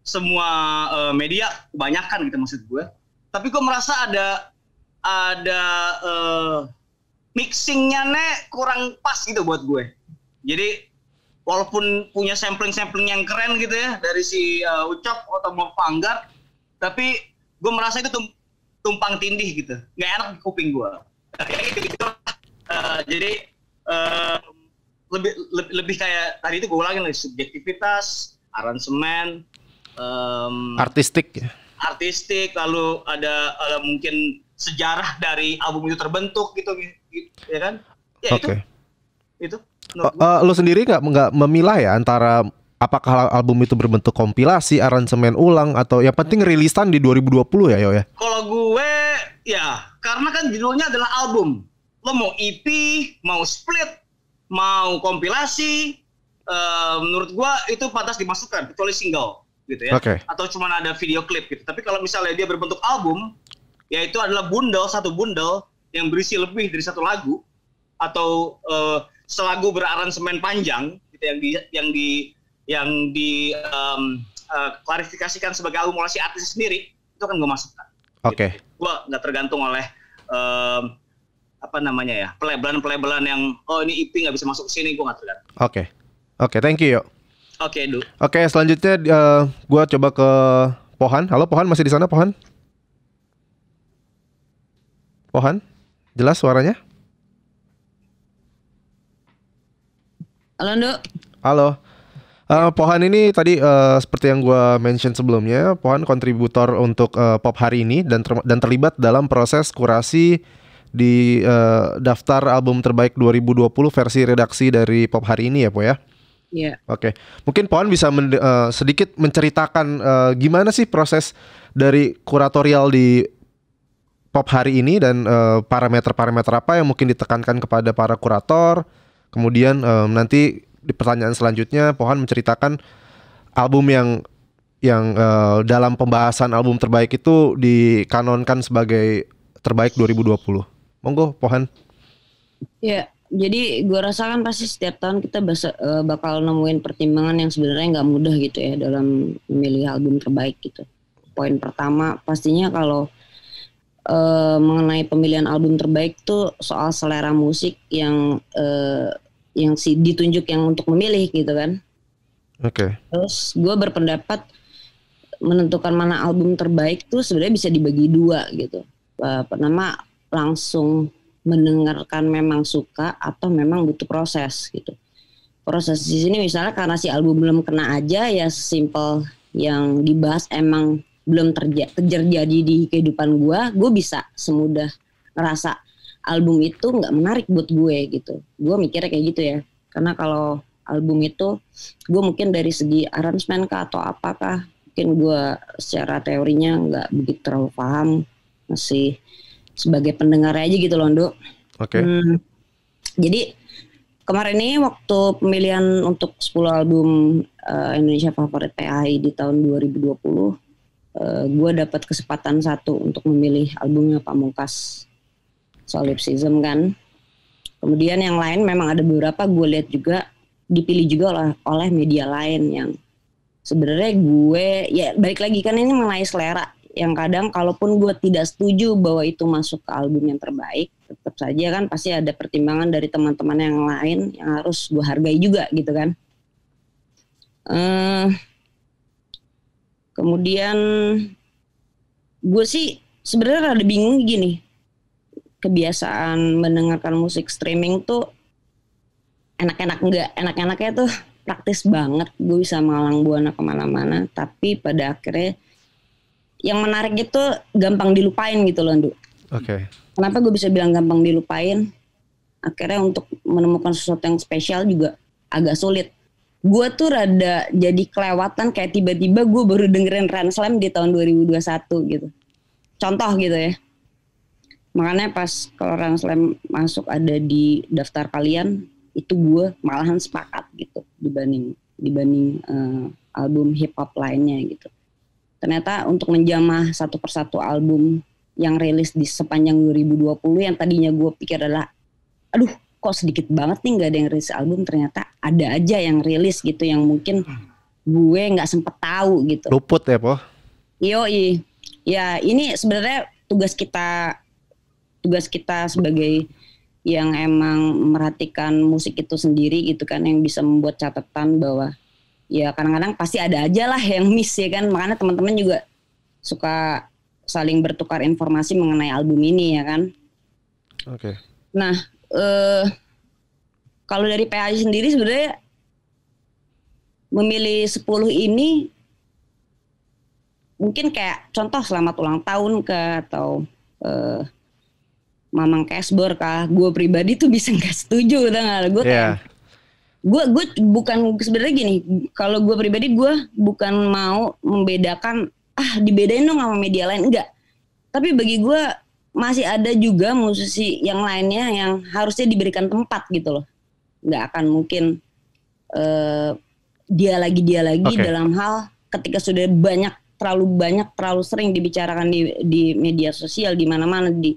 semua uh, media kebanyakan gitu maksud gue tapi gue merasa ada ada uh, mixingnya nek kurang pas gitu buat gue jadi walaupun punya sampling-sampling yang keren gitu ya dari si uh, Ucok atau mau Panggar, tapi gue merasa itu tum tumpang tindih gitu, nggak enak di kuping gue. uh, jadi uh, lebih, lebih lebih kayak tadi itu gue ulangin lagi subjektivitas, aransemen, um, artistik ya? Artistik, lalu ada, ada mungkin sejarah dari album itu terbentuk gitu, gitu ya kan? Ya okay. itu, itu Uh, lo sendiri nggak nggak memilah ya antara apakah album itu berbentuk kompilasi, aransemen ulang atau yang penting rilisan di 2020 ya, Yo ya? Kalau gue ya, karena kan judulnya adalah album. Lo mau EP, mau split, mau kompilasi, uh, menurut gue itu pantas dimasukkan kecuali single gitu ya. Okay. Atau cuma ada video klip gitu. Tapi kalau misalnya dia berbentuk album, ya itu adalah bundel satu bundel yang berisi lebih dari satu lagu atau uh, selagu beraransemen panjang gitu yang di yang di yang di um, uh, klarifikasikan sebagai akumulasi artis sendiri itu kan gue masukkan. Oke. Okay. Gitu. Gue nggak tergantung oleh um, apa namanya ya pelebelan-pelebelan yang oh ini IP nggak bisa masuk ke sini gue nggak tergantung. Oke, okay. oke okay, thank you Oke okay, du. Oke okay, selanjutnya uh, eh, gue coba ke Pohan. Halo Pohan masih di sana Pohan? Pohan, jelas suaranya? Halo, Nduk. Halo. Uh, Pohan ini tadi uh, seperti yang gue mention sebelumnya, Pohan kontributor untuk uh, Pop hari ini dan ter dan terlibat dalam proses kurasi di uh, daftar album terbaik 2020 versi redaksi dari Pop hari ini ya, Po ya. Iya. Yeah. Oke, okay. mungkin Pohan bisa men uh, sedikit menceritakan uh, gimana sih proses dari kuratorial di Pop hari ini dan parameter-parameter uh, parameter -parameter apa yang mungkin ditekankan kepada para kurator Kemudian um, nanti di pertanyaan selanjutnya Pohan menceritakan album yang yang uh, dalam pembahasan album terbaik itu dikanonkan sebagai terbaik 2020. Monggo Pohan. Ya, jadi gua rasa kan pasti setiap tahun kita basa, uh, bakal nemuin pertimbangan yang sebenarnya nggak mudah gitu ya dalam memilih album terbaik gitu. Poin pertama pastinya kalau uh, mengenai pemilihan album terbaik tuh soal selera musik yang uh, yang si ditunjuk yang untuk memilih gitu kan. Oke. Okay. Terus gue berpendapat menentukan mana album terbaik tuh sebenarnya bisa dibagi dua gitu. Uh, pertama langsung mendengarkan memang suka atau memang butuh proses gitu. Proses di sini misalnya karena si album belum kena aja ya simple yang dibahas emang belum terja terjadi di kehidupan gue gue bisa semudah ngerasa album itu nggak menarik buat gue gitu gue mikirnya kayak gitu ya karena kalau album itu gue mungkin dari segi arrangement kah atau apakah mungkin gue secara teorinya nggak begitu terlalu paham masih sebagai pendengar aja gitu loh Oke. Okay. Hmm, jadi kemarin ini waktu pemilihan untuk 10 album uh, Indonesia favorit PAI di tahun 2020 uh, eh, gue dapat kesempatan satu untuk memilih albumnya Pamungkas Solipsism kan. Kemudian yang lain memang ada beberapa gue lihat juga dipilih juga oleh, oleh media lain yang sebenarnya gue ya balik lagi kan ini mengenai selera yang kadang kalaupun gue tidak setuju bahwa itu masuk ke album yang terbaik tetap saja kan pasti ada pertimbangan dari teman-teman yang lain yang harus gue hargai juga gitu kan. Uh, Kemudian gue sih sebenarnya ada bingung gini. Kebiasaan mendengarkan musik streaming tuh enak-enak enggak enak-enaknya tuh praktis banget gue bisa mengalang buana kemana-mana tapi pada akhirnya yang menarik itu gampang dilupain gitu loh Oke. Okay. Kenapa gue bisa bilang gampang dilupain? Akhirnya untuk menemukan sesuatu yang spesial juga agak sulit gue tuh rada jadi kelewatan kayak tiba-tiba gue baru dengerin Run Slam di tahun 2021 gitu. Contoh gitu ya. Makanya pas kalau Run Slam masuk ada di daftar kalian, itu gue malahan sepakat gitu dibanding dibanding uh, album hip hop lainnya gitu. Ternyata untuk menjamah satu persatu album yang rilis di sepanjang 2020 yang tadinya gue pikir adalah aduh kok sedikit banget nih nggak ada yang rilis album ternyata ada aja yang rilis gitu yang mungkin gue nggak sempet tahu gitu luput ya po yoi ya ini sebenarnya tugas kita tugas kita sebagai yang emang merhatikan musik itu sendiri gitu kan yang bisa membuat catatan bahwa ya kadang-kadang pasti ada aja lah yang miss ya kan makanya teman-teman juga suka saling bertukar informasi mengenai album ini ya kan oke okay. nah uh, kalau dari PAI sendiri sebenarnya memilih 10 ini mungkin kayak contoh selamat ulang tahun ke atau uh, mamang cashboard kah gue pribadi tuh bisa nggak setuju udah nggak gue yeah. gue gue bukan sebenarnya gini kalau gue pribadi gue bukan mau membedakan ah dibedain dong sama media lain enggak tapi bagi gue masih ada juga musisi yang lainnya yang harusnya diberikan tempat gitu loh nggak akan mungkin uh, dia lagi dia lagi okay. dalam hal ketika sudah banyak terlalu banyak terlalu sering dibicarakan di di media sosial di mana-mana di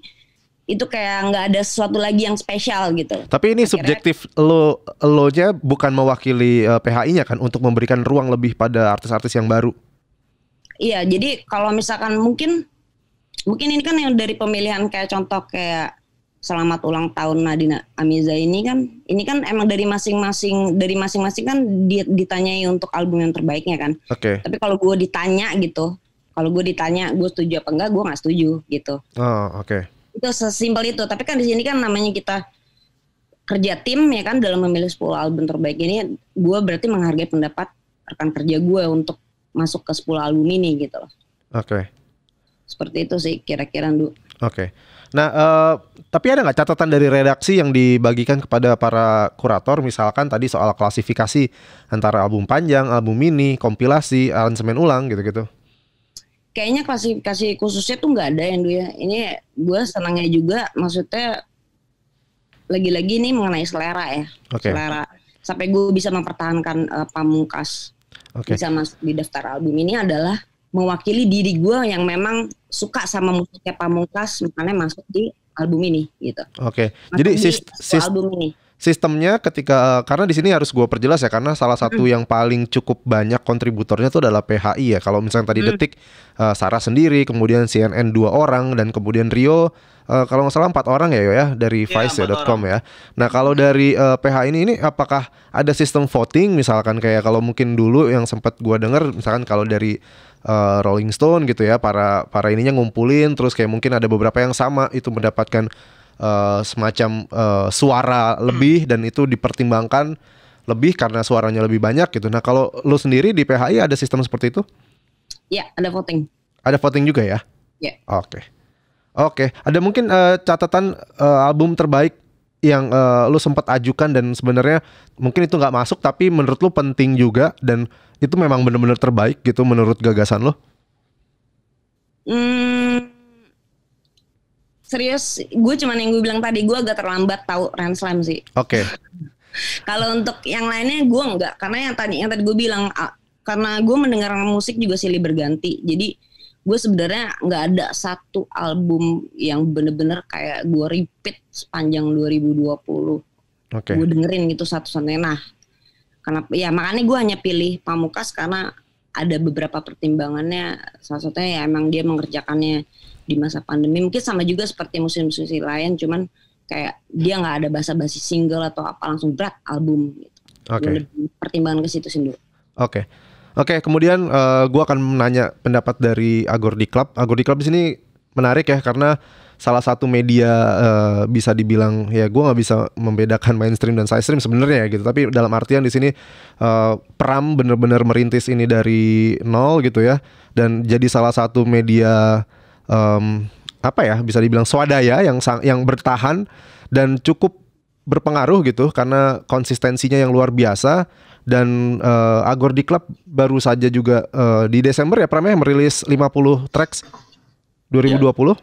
itu kayak nggak ada sesuatu lagi yang spesial gitu. Tapi ini subjektif lo lo nya bukan mewakili uh, eh, PHI-nya kan untuk memberikan ruang lebih pada artis-artis yang baru. Iya, jadi kalau misalkan mungkin mungkin ini kan yang dari pemilihan kayak contoh kayak selamat ulang tahun Nadina Amiza ini kan ini kan emang dari masing-masing dari masing-masing kan ditanyai untuk album yang terbaiknya kan. Oke. Okay. Tapi kalau gue ditanya gitu, kalau gue ditanya gue setuju apa enggak, gue nggak setuju gitu. Oh oke. Okay. Itu sesimpel itu. Tapi kan di sini kan namanya kita kerja tim ya kan dalam memilih 10 album terbaik ini, gue berarti menghargai pendapat rekan kerja gue untuk masuk ke 10 album ini gitu loh. Oke. Okay. Seperti itu sih kira-kira Du. Oke. Okay. Nah, uh, tapi ada nggak catatan dari redaksi yang dibagikan kepada para kurator misalkan tadi soal klasifikasi antara album panjang, album mini, kompilasi, aransemen ulang gitu-gitu? Kayaknya klasifikasi khususnya tuh nggak ada yang Du ya. Ini gue senangnya juga maksudnya lagi-lagi ini mengenai selera ya. Okay. Selera sampai gue bisa mempertahankan uh, pamungkas okay. bisa mas di daftar album ini adalah mewakili diri gue yang memang suka sama musiknya Pamungkas makanya masuk di album ini gitu. Oke. Okay. Jadi sist sist album ini. Sistemnya ketika eh, karena di sini harus gue perjelas ya karena salah satu hmm. yang paling cukup banyak kontributornya itu adalah PHI ya. Kalau misalnya tadi hmm. detik uh, Sarah sendiri, kemudian CNN dua orang dan kemudian Rio uh, kalau nggak salah empat orang ya ya dari yeah, vice.com ya, ya. Nah kalau dari uh, eh, PH ini ini apakah ada sistem voting misalkan kayak kalau mungkin dulu yang sempat gua dengar misalkan kalau dari uh, Rolling Stone gitu ya para para ininya ngumpulin terus kayak mungkin ada beberapa yang sama itu mendapatkan uh, semacam uh, suara lebih dan itu dipertimbangkan lebih karena suaranya lebih banyak gitu. Nah kalau lu sendiri di PHI ada sistem seperti itu? Ya ada voting. Ada voting juga ya? Ya. Oke. Okay. Oke, okay. ada mungkin uh, catatan uh, album terbaik yang uh, lu sempat ajukan dan sebenarnya mungkin itu nggak masuk tapi menurut lu penting juga dan itu memang benar-benar terbaik gitu menurut gagasan lo? Hmm, serius, gue cuman yang gue bilang tadi gue agak terlambat tahu Ranslam sih. Oke. Okay. Kalau untuk yang lainnya gue nggak karena yang tadi yang tadi gue bilang karena gue mendengar musik juga silih berganti jadi gue sebenarnya nggak ada satu album yang bener-bener kayak gue repeat sepanjang 2020 okay. gue dengerin gitu satu-satunya nah kenapa ya makanya gue hanya pilih Pamukas karena ada beberapa pertimbangannya salah satunya ya emang dia mengerjakannya di masa pandemi mungkin sama juga seperti musim-musim lain cuman kayak dia nggak ada basa-basi single atau apa langsung berat album gitu. Oke. Okay. Pertimbangan ke situ sendiri. Oke. Okay. Oke, okay, kemudian uh, eh, gue akan menanya pendapat dari Agordi Club. Agordi Club di sini menarik ya karena salah satu media uh, bisa dibilang ya gue nggak bisa membedakan mainstream dan side sidestream sebenarnya ya gitu. Tapi dalam artian di sini uh, Pram bener-bener merintis ini dari nol gitu ya dan jadi salah satu media um, apa ya bisa dibilang swadaya yang yang bertahan dan cukup berpengaruh gitu karena konsistensinya yang luar biasa dan uh, Agor di Club baru saja juga uh, di Desember ya Pram ya merilis 50 tracks 2020. Yeah.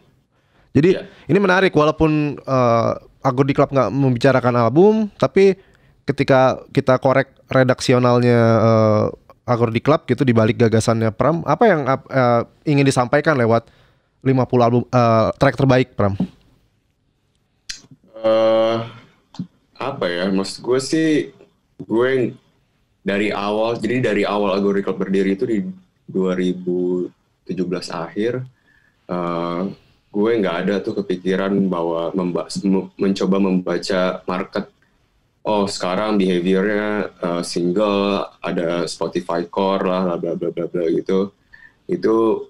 Jadi yeah. ini menarik walaupun uh, Agor di Club nggak membicarakan album tapi ketika kita korek redaksionalnya uh, Agor di Club gitu di balik gagasannya Pram apa yang uh, ingin disampaikan lewat 50 album uh, track terbaik Pram? Uh, apa ya maksud gue sih gue dari awal jadi dari awal algoritma berdiri itu di 2017 akhir uh, gue nggak ada tuh kepikiran bahwa memba mencoba membaca market oh sekarang behaviornya uh, single ada Spotify core lah bla bla bla bla gitu itu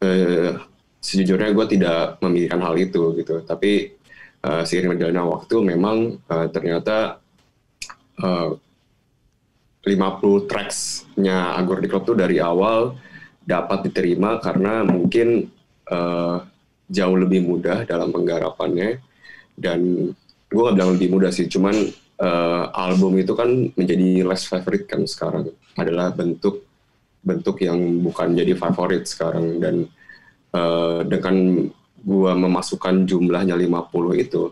uh, sejujurnya gue tidak memikirkan hal itu gitu tapi uh, seiring berjalannya waktu memang uh, ternyata uh, 50 tracks-nya Agor di Club tuh dari awal dapat diterima karena mungkin uh, jauh lebih mudah dalam penggarapannya dan gue nggak bilang lebih mudah sih cuman uh, album itu kan menjadi less favorite kan sekarang adalah bentuk bentuk yang bukan jadi favorit sekarang dan uh, dengan gue memasukkan jumlahnya 50 itu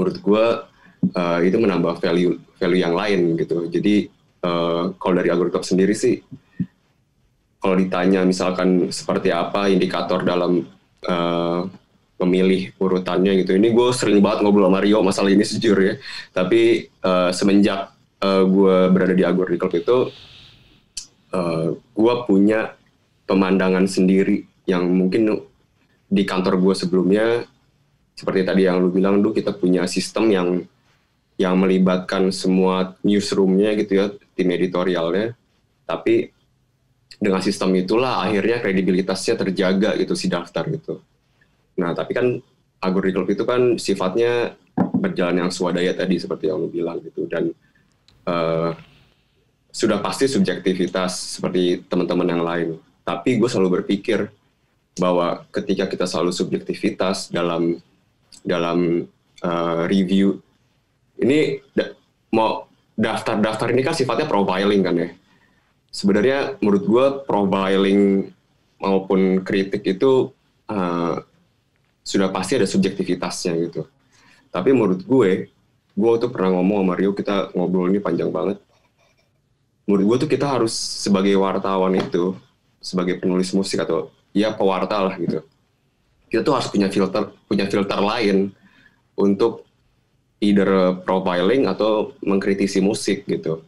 menurut gue uh, itu menambah value value yang lain gitu jadi Eh, kalau dari algoritma sendiri sih kalau ditanya misalkan seperti apa indikator dalam uh, memilih urutannya gitu. Ini gue sering banget ngobrol sama Rio masalah ini ya. Tapi uh, semenjak uh, gue berada di Agor itu, uh, gue punya pemandangan sendiri yang mungkin di kantor gue sebelumnya seperti tadi yang lu bilang, dulu kita punya sistem yang yang melibatkan semua newsroomnya gitu ya tim editorialnya tapi dengan sistem itulah akhirnya kredibilitasnya terjaga gitu si daftar gitu nah tapi kan algoritma itu kan sifatnya berjalan yang swadaya tadi seperti yang lu bilang gitu dan uh, sudah pasti subjektivitas seperti teman-teman yang lain tapi gue selalu berpikir bahwa ketika kita selalu subjektivitas dalam dalam uh, review ini da mau daftar-daftar ini kan sifatnya profiling kan ya. Sebenarnya menurut gue profiling maupun kritik itu uh, sudah pasti ada subjektivitasnya gitu. Tapi menurut gue, gue tuh pernah ngomong sama Rio, kita ngobrol ini panjang banget. Menurut gue tuh kita harus sebagai wartawan itu, sebagai penulis musik atau ya pewarta lah gitu. Kita tuh harus punya filter, punya filter lain untuk either profiling atau mengkritisi musik gitu.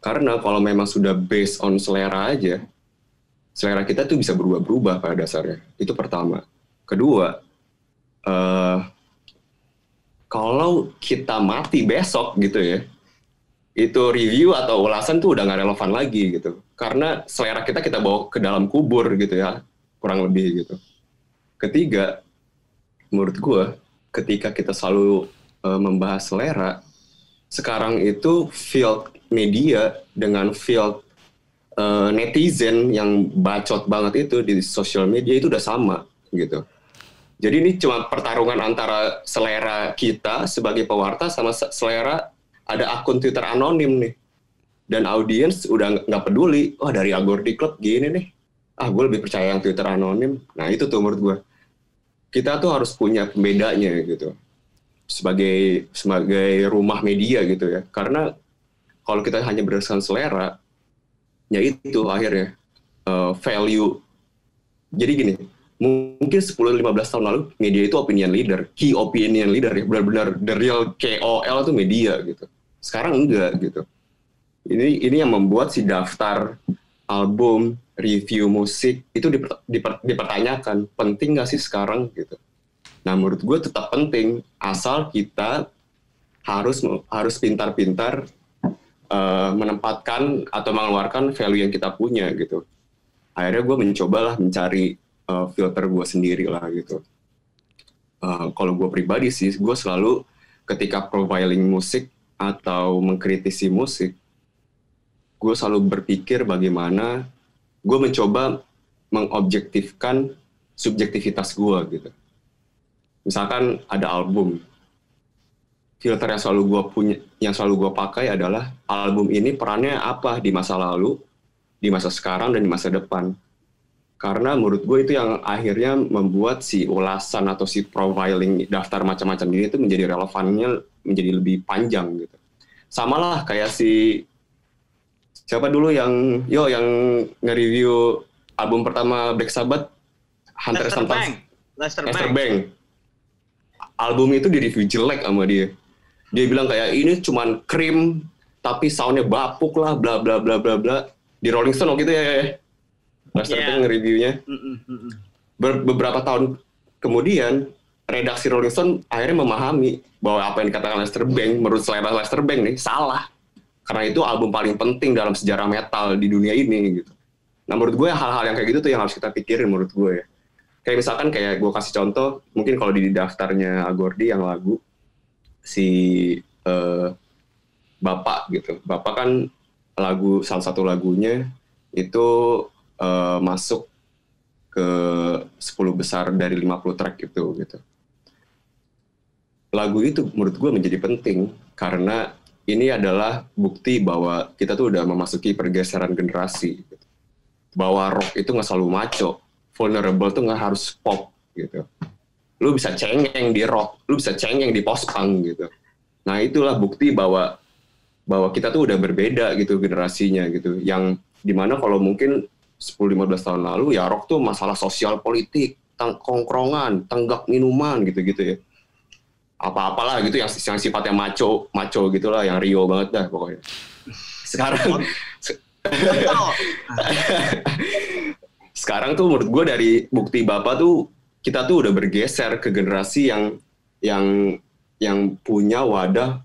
Karena kalau memang sudah based on selera aja, selera kita tuh bisa berubah-berubah pada dasarnya. Itu pertama. Kedua, uh, kalau kita mati besok gitu ya, itu review atau ulasan tuh udah gak relevan lagi gitu. Karena selera kita kita bawa ke dalam kubur gitu ya, kurang lebih gitu. Ketiga, menurut gue, ketika kita selalu uh, membahas selera, sekarang itu field media dengan field uh, netizen yang bacot banget itu di sosial media itu udah sama gitu. Jadi ini cuma pertarungan antara selera kita sebagai pewarta sama selera ada akun Twitter anonim nih. Dan audiens udah nggak peduli, wah oh, dari Agordi Club gini nih. Ah, gue lebih percaya yang Twitter anonim. Nah, itu tuh menurut gue. Kita tuh harus punya pembedanya gitu sebagai sebagai rumah media gitu ya karena kalau kita hanya berdasarkan selera ya itu akhirnya uh, value jadi gini mungkin 10-15 tahun lalu media itu opinion leader key opinion leader ya benar-benar the real KOL itu media gitu sekarang enggak gitu ini ini yang membuat si daftar album review musik itu diper, diper, dipertanyakan penting nggak sih sekarang gitu Nah, menurut gue tetap penting asal kita harus harus pintar-pintar uh, menempatkan atau mengeluarkan value yang kita punya gitu. Akhirnya gue mencobalah mencari uh, filter gue sendiri lah gitu. Uh, kalau gue pribadi sih, gue selalu ketika profiling musik atau mengkritisi musik, gue selalu berpikir bagaimana gue mencoba mengobjektifkan subjektivitas gue gitu misalkan ada album filter yang selalu gue punya yang selalu gue pakai adalah album ini perannya apa di masa lalu di masa sekarang dan di masa depan karena menurut gue itu yang akhirnya membuat si ulasan atau si profiling daftar macam-macam ini itu menjadi relevannya menjadi lebih panjang gitu sama lah kayak si siapa dulu yang yo yang nge-review album pertama Black Sabbath Hunter Lester Bank. Lester, Lester Bank Album itu di review jelek sama dia dia bilang kayak ini cuman krim tapi soundnya bapuk lah bla bla bla bla bla di Rolling Stone waktu itu ya Buster ya, ya. yeah. Iya. nge-reviewnya Be beberapa tahun kemudian redaksi Rolling Stone akhirnya memahami bahwa apa yang dikatakan Lester Bang, menurut selera Lester Bang nih salah karena itu album paling penting dalam sejarah metal di dunia ini gitu. Nah menurut gue hal-hal yang kayak gitu tuh yang harus kita pikirin menurut gue ya kayak misalkan kayak gue kasih contoh mungkin kalau di daftarnya Agordi yang lagu si uh, Bapak gitu Bapak kan lagu salah satu lagunya itu uh, masuk ke 10 besar dari 50 track itu gitu. Lagu itu menurut gue menjadi penting karena ini adalah bukti bahwa kita tuh udah memasuki pergeseran generasi. Gitu. Bahwa rock itu nggak selalu maco, vulnerable tuh nggak harus pop gitu. Lu bisa cengeng di rock, lu bisa cengeng di post punk gitu. Nah itulah bukti bahwa bahwa kita tuh udah berbeda gitu generasinya gitu. Yang dimana kalau mungkin 10-15 tahun lalu ya rock tuh masalah sosial politik, kongkrongan, tenggak minuman gitu-gitu ya. Apa-apalah gitu yang, yang sifatnya maco, maco gitulah yang Rio banget dah pokoknya. Sekarang sekarang tuh menurut gue dari bukti bapak tuh kita tuh udah bergeser ke generasi yang yang yang punya wadah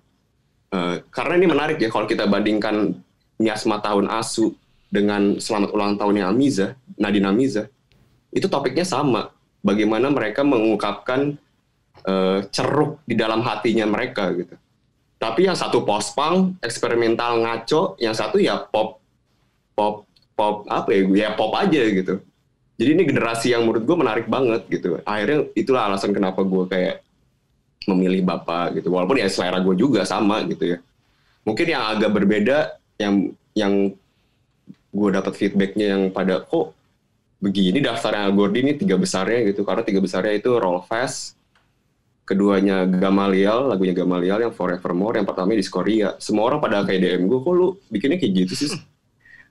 uh, karena ini menarik ya kalau kita bandingkan miasma tahun asu dengan selamat ulang tahunnya Amiza Nadine Amiza itu topiknya sama bagaimana mereka mengungkapkan uh, ceruk di dalam hatinya mereka gitu tapi yang satu post punk eksperimental ngaco yang satu ya pop pop pop apa ya ya pop aja gitu jadi ini generasi yang menurut gue menarik banget gitu akhirnya itulah alasan kenapa gue kayak memilih bapak gitu walaupun ya selera gue juga sama gitu ya mungkin yang agak berbeda yang yang gue dapat feedbacknya yang pada kok begini daftar yang Gordi ini tiga besarnya gitu karena tiga besarnya itu Roll Fast keduanya Gamaliel lagunya Gamaliel yang Forevermore yang pertama di Korea semua orang pada kayak DM gue kok lu bikinnya kayak gitu sih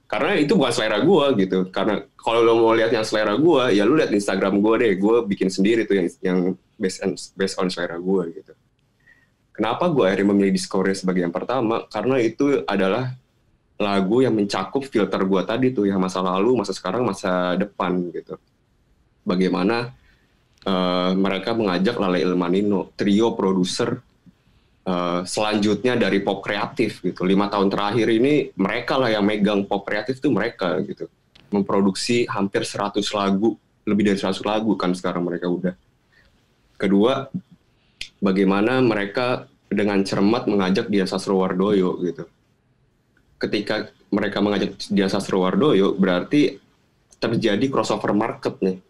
karena itu bukan selera gue gitu karena kalau lo mau lihat yang selera gue ya lu lihat Instagram gue deh gue bikin sendiri tuh yang yang based on based on selera gue gitu kenapa gue akhirnya memilih Discovery sebagai yang pertama karena itu adalah lagu yang mencakup filter gue tadi tuh yang masa lalu masa sekarang masa depan gitu bagaimana uh, mereka mengajak Lale Ilmanino trio produser Eh, selanjutnya dari pop kreatif gitu. Lima tahun terakhir ini mereka lah yang megang pop kreatif tuh mereka gitu. Memproduksi hampir 100 lagu, lebih dari 100 lagu kan sekarang mereka udah. Kedua, bagaimana mereka dengan cermat mengajak Dia Sasrowardoyo gitu. Ketika mereka mengajak Dia Sasrowardoyo berarti terjadi crossover market nih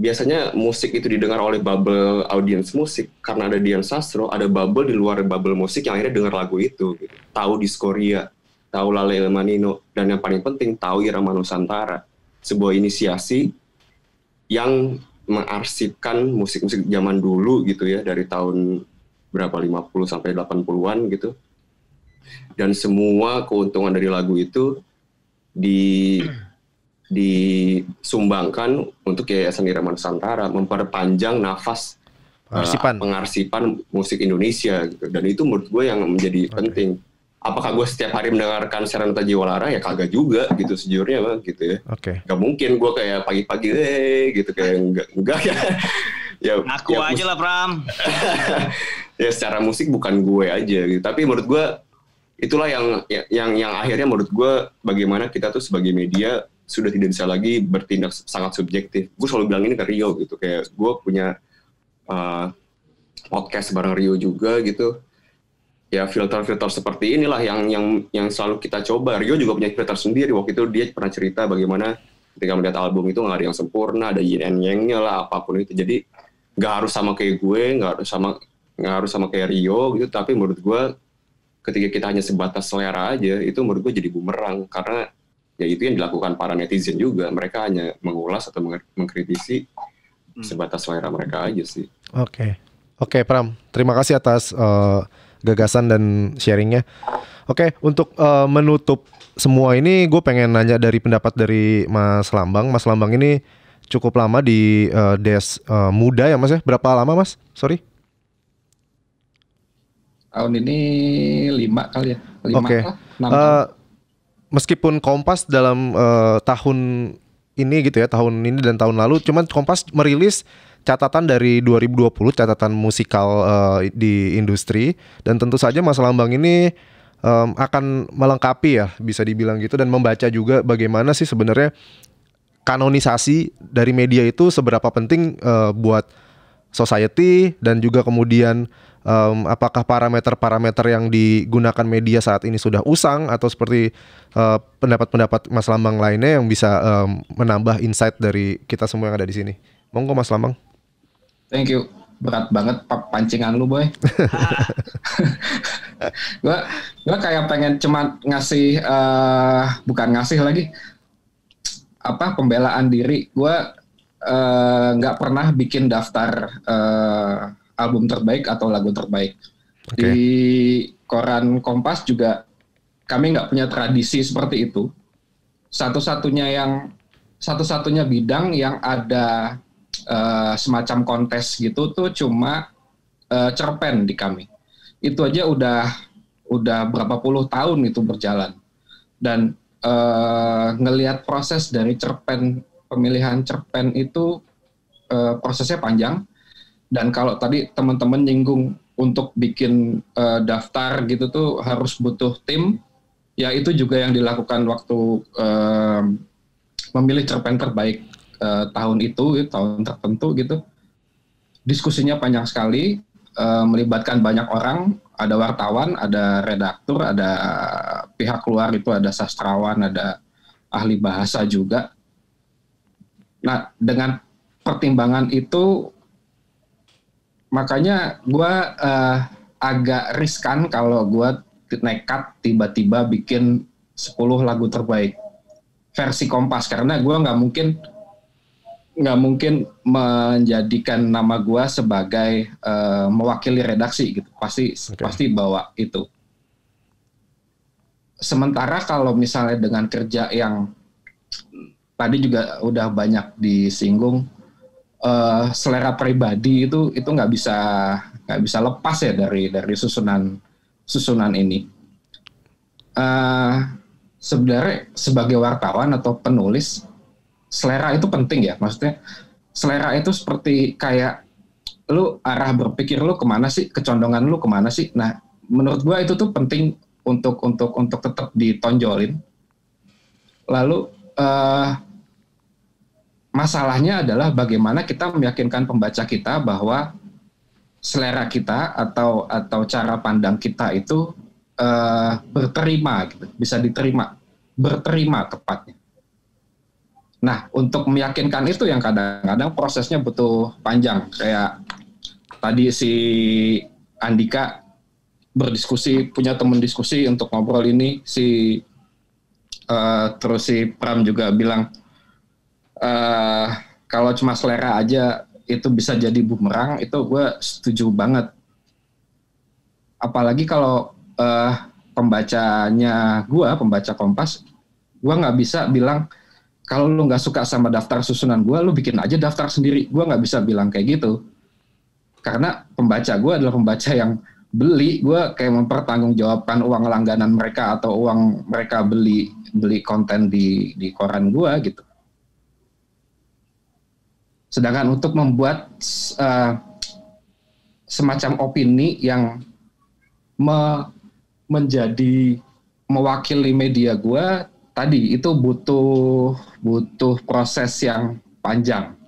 biasanya musik itu didengar oleh bubble audience musik karena ada Dian Sastro, ada bubble di luar bubble musik yang akhirnya dengar lagu itu, gitu. tahu di Korea, tahu Lale El Manino, dan yang paling penting tahu irama Nusantara, sebuah inisiasi yang mengarsipkan musik-musik zaman dulu gitu ya dari tahun berapa 50 sampai 80-an gitu. Dan semua keuntungan dari lagu itu di disumbangkan untuk Yayasan Irama Nusantara memperpanjang nafas uh, pengarsipan. Uh, pengarsipan musik Indonesia gitu. Dan itu menurut gue yang menjadi okay. penting. Apakah gue setiap hari mendengarkan Serenata Jiwalara ya kagak juga gitu sejujurnya bang gitu ya. Oke. Okay. Gak mungkin gue kayak pagi-pagi eh gitu kayak enggak enggak ya. ya aku ya, aja lah Pram. ya secara musik bukan gue aja gitu. Tapi menurut gue itulah yang yang yang akhirnya menurut gue bagaimana kita tuh sebagai media sudah tidak bisa lagi bertindak sangat subjektif. Gue selalu bilang ini ke Rio gitu, kayak gue punya uh, podcast bareng Rio juga gitu. Ya filter-filter seperti inilah yang yang yang selalu kita coba. Rio juga punya filter sendiri. Waktu itu dia pernah cerita bagaimana ketika melihat album itu nggak ada yang sempurna, ada yin and Yangnya lah apapun itu. Jadi nggak harus sama kayak gue, nggak harus sama nggak harus sama kayak Rio gitu. Tapi menurut gue ketika kita hanya sebatas selera aja itu menurut gue jadi bumerang karena ya itu yang dilakukan para netizen juga mereka hanya mengulas atau mengkritisi hmm. sebatas selera mereka aja sih oke okay. oke okay, Pram terima kasih atas uh, gagasan dan sharingnya oke okay, untuk uh, menutup semua ini gue pengen nanya dari pendapat dari Mas Lambang Mas Lambang ini cukup lama di uh, des uh, muda ya mas ya berapa lama mas sorry tahun ini lima kali ya lima okay meskipun Kompas dalam uh, tahun ini gitu ya, tahun ini dan tahun lalu, cuman Kompas merilis catatan dari 2020 catatan musikal uh, di industri dan tentu saja Mas Lambang ini um, akan melengkapi ya bisa dibilang gitu dan membaca juga bagaimana sih sebenarnya kanonisasi dari media itu seberapa penting uh, buat society dan juga kemudian um, apakah parameter-parameter yang digunakan media saat ini sudah usang atau seperti pendapat eh, pendapat-pendapat Mas Lambang lainnya yang bisa um, menambah insight dari kita semua yang ada di sini. Monggo Mas Lambang. Thank you. Berat banget pancingan lu, boy. gua gua kayak pengen cuman ngasih uh, bukan ngasih lagi apa pembelaan diri. Gue eh, nggak uh, pernah bikin daftar uh, album terbaik atau lagu terbaik. Okay. Di koran Kompas juga kami nggak punya tradisi seperti itu. Satu-satunya yang satu-satunya bidang yang ada uh, semacam kontes gitu tuh cuma uh, cerpen di kami. Itu aja udah udah berapa puluh tahun itu berjalan dan uh, ngelihat proses dari cerpen pemilihan cerpen itu uh, prosesnya panjang dan kalau tadi teman-teman nyinggung untuk bikin uh, daftar gitu tuh harus butuh tim, ya itu juga yang dilakukan waktu uh, memilih cerpen terbaik uh, tahun itu, tahun tertentu gitu. Diskusinya panjang sekali, uh, melibatkan banyak orang, ada wartawan, ada redaktur, ada pihak luar itu ada sastrawan, ada ahli bahasa juga. Nah, dengan pertimbangan itu makanya gue uh, agak riskan kalau gue nekat tiba-tiba bikin 10 lagu terbaik versi Kompas karena gue nggak mungkin nggak mungkin menjadikan nama gue sebagai uh, mewakili redaksi gitu pasti okay. pasti bawa itu sementara kalau misalnya dengan kerja yang tadi juga udah banyak disinggung uh, selera pribadi itu itu nggak bisa nggak bisa lepas ya dari dari susunan susunan ini. Uh, sebenarnya sebagai wartawan atau penulis selera itu penting ya maksudnya selera itu seperti kayak lu arah berpikir lu kemana sih kecondongan lu kemana sih nah menurut gua itu tuh penting untuk untuk untuk tetap ditonjolin lalu uh, masalahnya adalah bagaimana kita meyakinkan pembaca kita bahwa selera kita atau atau cara pandang kita itu uh, berterima gitu, bisa diterima, berterima tepatnya. Nah, untuk meyakinkan itu yang kadang-kadang prosesnya butuh panjang. Kayak tadi si Andika berdiskusi, punya teman diskusi untuk ngobrol ini, si uh, terus si Pram juga bilang uh, kalau cuma selera aja itu bisa jadi bumerang itu gue setuju banget apalagi kalau uh, pembacanya gue pembaca kompas gue nggak bisa bilang kalau lu nggak suka sama daftar susunan gue lu bikin aja daftar sendiri gue nggak bisa bilang kayak gitu karena pembaca gue adalah pembaca yang beli gue kayak mempertanggungjawabkan uang langganan mereka atau uang mereka beli beli konten di di koran gue gitu Sedangkan untuk membuat uh, semacam opini yang me menjadi mewakili media gue tadi itu butuh butuh proses yang panjang,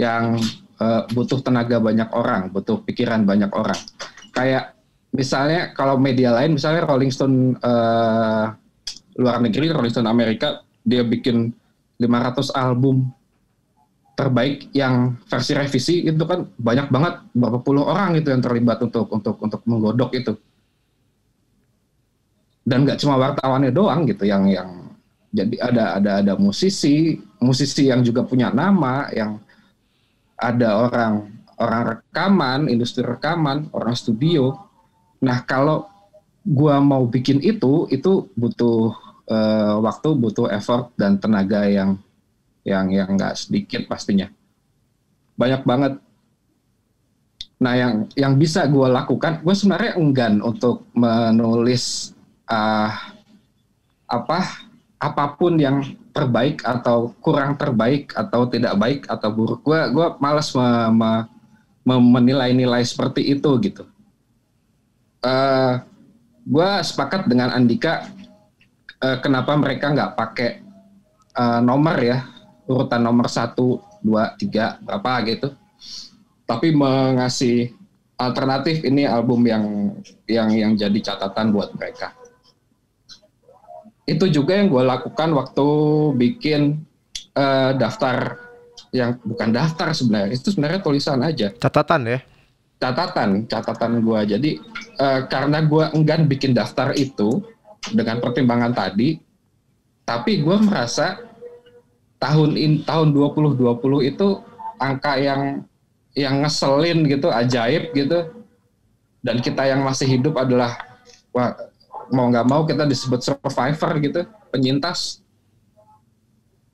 yang uh, butuh tenaga banyak orang, butuh pikiran banyak orang. Kayak misalnya kalau media lain, misalnya Rolling Stone uh, luar negeri, Rolling Stone Amerika, dia bikin 500 album terbaik yang versi revisi itu kan banyak banget berapa puluh orang itu yang terlibat untuk untuk untuk menggodok itu dan nggak cuma wartawannya doang gitu yang yang jadi ada ada ada musisi musisi yang juga punya nama yang ada orang orang rekaman industri rekaman orang studio nah kalau gua mau bikin itu itu butuh uh, waktu butuh effort dan tenaga yang yang yang nggak sedikit pastinya banyak banget nah yang yang bisa gue lakukan gue sebenarnya enggan untuk menulis uh, apa apapun yang terbaik atau kurang terbaik atau tidak baik atau buruk gue gue malas me, me, me, menilai-nilai seperti itu gitu uh, ah, gue sepakat dengan Andika uh, kenapa mereka nggak pakai uh, nomor ya urutan nomor satu, dua, tiga, berapa gitu. Tapi mengasih alternatif ini album yang yang yang jadi catatan buat mereka. Itu juga yang gue lakukan waktu bikin uh, daftar yang bukan daftar sebenarnya itu sebenarnya tulisan aja. Catatan ya? Catatan, catatan gue. Jadi uh, karena gue enggan bikin daftar itu dengan pertimbangan tadi, tapi gue merasa tahun in, tahun 2020 itu angka yang yang ngeselin gitu, ajaib gitu. Dan kita yang masih hidup adalah wah, mau nggak mau kita disebut survivor gitu, penyintas.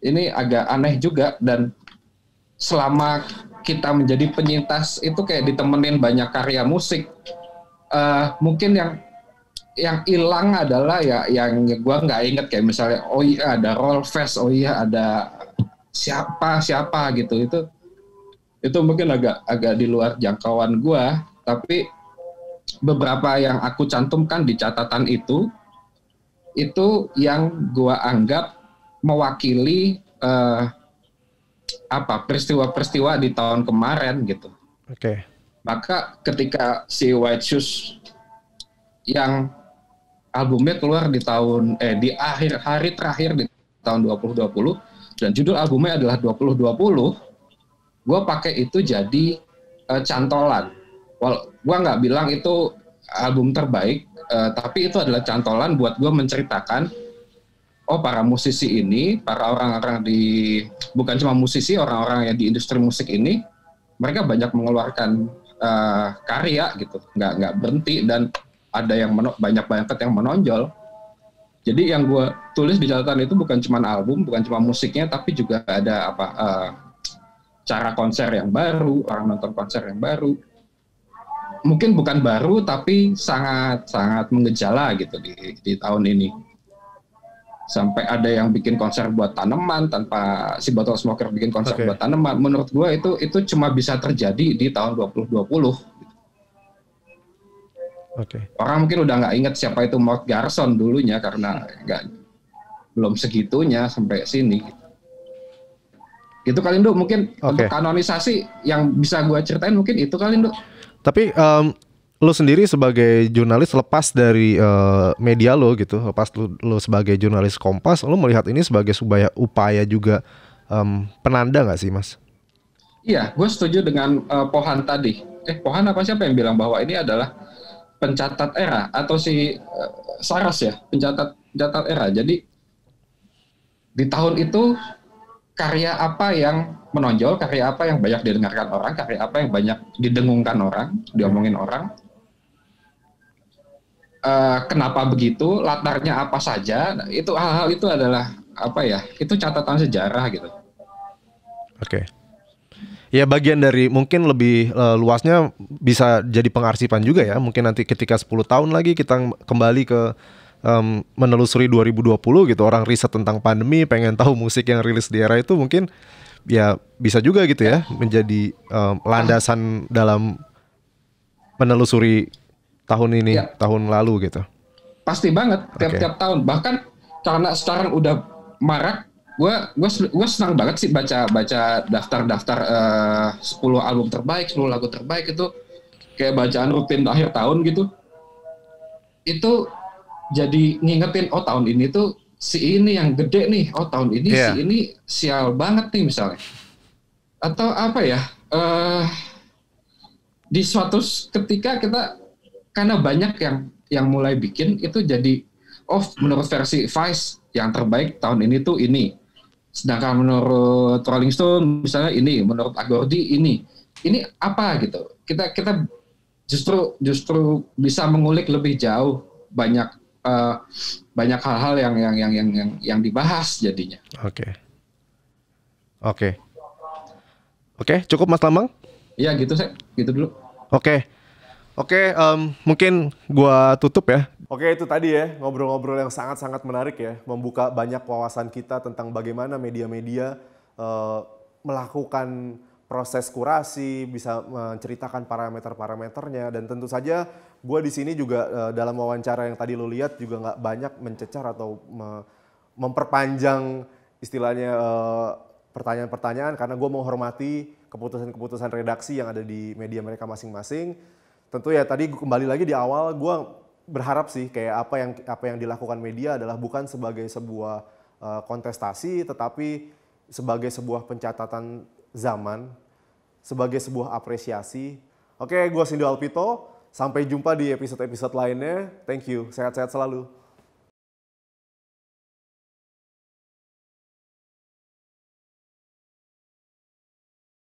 Ini agak aneh juga dan selama kita menjadi penyintas itu kayak ditemenin banyak karya musik. Uh, mungkin yang yang hilang adalah ya yang gue nggak inget kayak misalnya oh iya ada roll fest oh iya ada siapa siapa gitu itu itu mungkin agak agak di luar jangkauan gue tapi beberapa yang aku cantumkan di catatan itu itu yang gue anggap mewakili uh, apa peristiwa-peristiwa di tahun kemarin gitu. Oke. Okay. Maka ketika si White Shoes yang albumnya keluar di tahun eh di akhir hari terakhir di tahun 2020 dan judul albumnya adalah 2020 gue pakai itu jadi uh, cantolan well, gue nggak bilang itu album terbaik uh, tapi itu adalah cantolan buat gue menceritakan oh para musisi ini para orang-orang di bukan cuma musisi orang-orang yang di industri musik ini mereka banyak mengeluarkan uh, karya gitu nggak nggak berhenti dan ada yang banyak banget yang menonjol. Jadi yang gue tulis di catatan itu bukan cuma album, bukan cuma musiknya, tapi juga ada apa uh, cara konser yang baru, orang nonton konser yang baru. Mungkin bukan baru, tapi sangat sangat mengejala gitu di, di tahun ini. Sampai ada yang bikin konser buat tanaman tanpa si botol smoker bikin konser okay. buat tanaman. Menurut gue itu itu cuma bisa terjadi di tahun 2020 Okay. Orang mungkin udah nggak inget siapa itu Mort Garson dulunya karena nggak belum segitunya sampai sini. Itu kali Indo mungkin okay. untuk kanonisasi yang bisa gue ceritain mungkin itu kali Indo. Tapi um, lo sendiri sebagai jurnalis lepas dari uh, media lo gitu, lepas lo, lo sebagai jurnalis Kompas, lo melihat ini sebagai supaya upaya juga um, penanda nggak sih mas? Iya, gue setuju dengan uh, Pohan tadi. Eh Pohan apa siapa yang bilang bahwa ini adalah pencatat era atau si uh, Saras ya pencatat pencatat era. Jadi di tahun itu karya apa yang menonjol, karya apa yang banyak didengarkan orang, karya apa yang banyak didengungkan orang, diomongin orang. Uh, kenapa begitu? Latarnya apa saja? Nah, itu hal-hal itu adalah apa ya? Itu catatan sejarah gitu. Oke. Okay ya bagian dari mungkin lebih uh, luasnya bisa jadi pengarsipan juga ya. Mungkin nanti ketika 10 tahun lagi kita kembali ke um, menelusuri 2020 gitu. Orang riset tentang pandemi, pengen tahu musik yang rilis di era itu mungkin ya bisa juga gitu ya menjadi um, landasan dalam menelusuri tahun ini, ya. tahun lalu gitu. Pasti banget tiap-tiap okay. tahun. Bahkan karena sekarang udah marak gue gue gue senang banget sih baca baca daftar daftar uh, 10 album terbaik 10 lagu terbaik itu kayak bacaan rutin akhir tahun gitu itu jadi ngingetin oh tahun ini tuh si ini yang gede nih oh tahun ini yeah. si iya. ini sial banget nih misalnya atau apa ya uh, di suatu ketika kita karena banyak yang yang mulai bikin itu jadi oh menurut versi Vice yang terbaik tahun ini tuh ini Sedangkan menurut Rolling Stone misalnya ini, menurut Agordi ini. Ini apa gitu. Kita kita justru justru bisa mengulik lebih jauh banyak uh, banyak hal-hal yang yang yang yang yang yang dibahas jadinya. Oke. Okay. Oke. Okay. Oke, okay, cukup Mas Lambang? Iya, gitu saya. Gitu dulu. Oke. Okay. Oke, okay, um, mungkin gua tutup ya Oke itu tadi ya ngobrol-ngobrol yang sangat-sangat menarik ya membuka banyak wawasan kita tentang bagaimana media-media uh, melakukan proses kurasi bisa menceritakan parameter-parameternya dan tentu saja gue di sini juga uh, dalam wawancara yang tadi lo lihat juga nggak banyak mencecar atau me memperpanjang istilahnya eh, pertanyaan-pertanyaan karena gue menghormati keputusan-keputusan redaksi yang ada di media mereka masing-masing tentu ya tadi kembali lagi di awal gue berharap sih kayak apa yang apa yang dilakukan media adalah bukan sebagai sebuah uh, kontestasi tetapi sebagai sebuah pencatatan zaman, sebagai sebuah apresiasi. Oke, gue Sindu Alpito. Sampai jumpa di episode-episode lainnya. Thank you. Sehat-sehat selalu.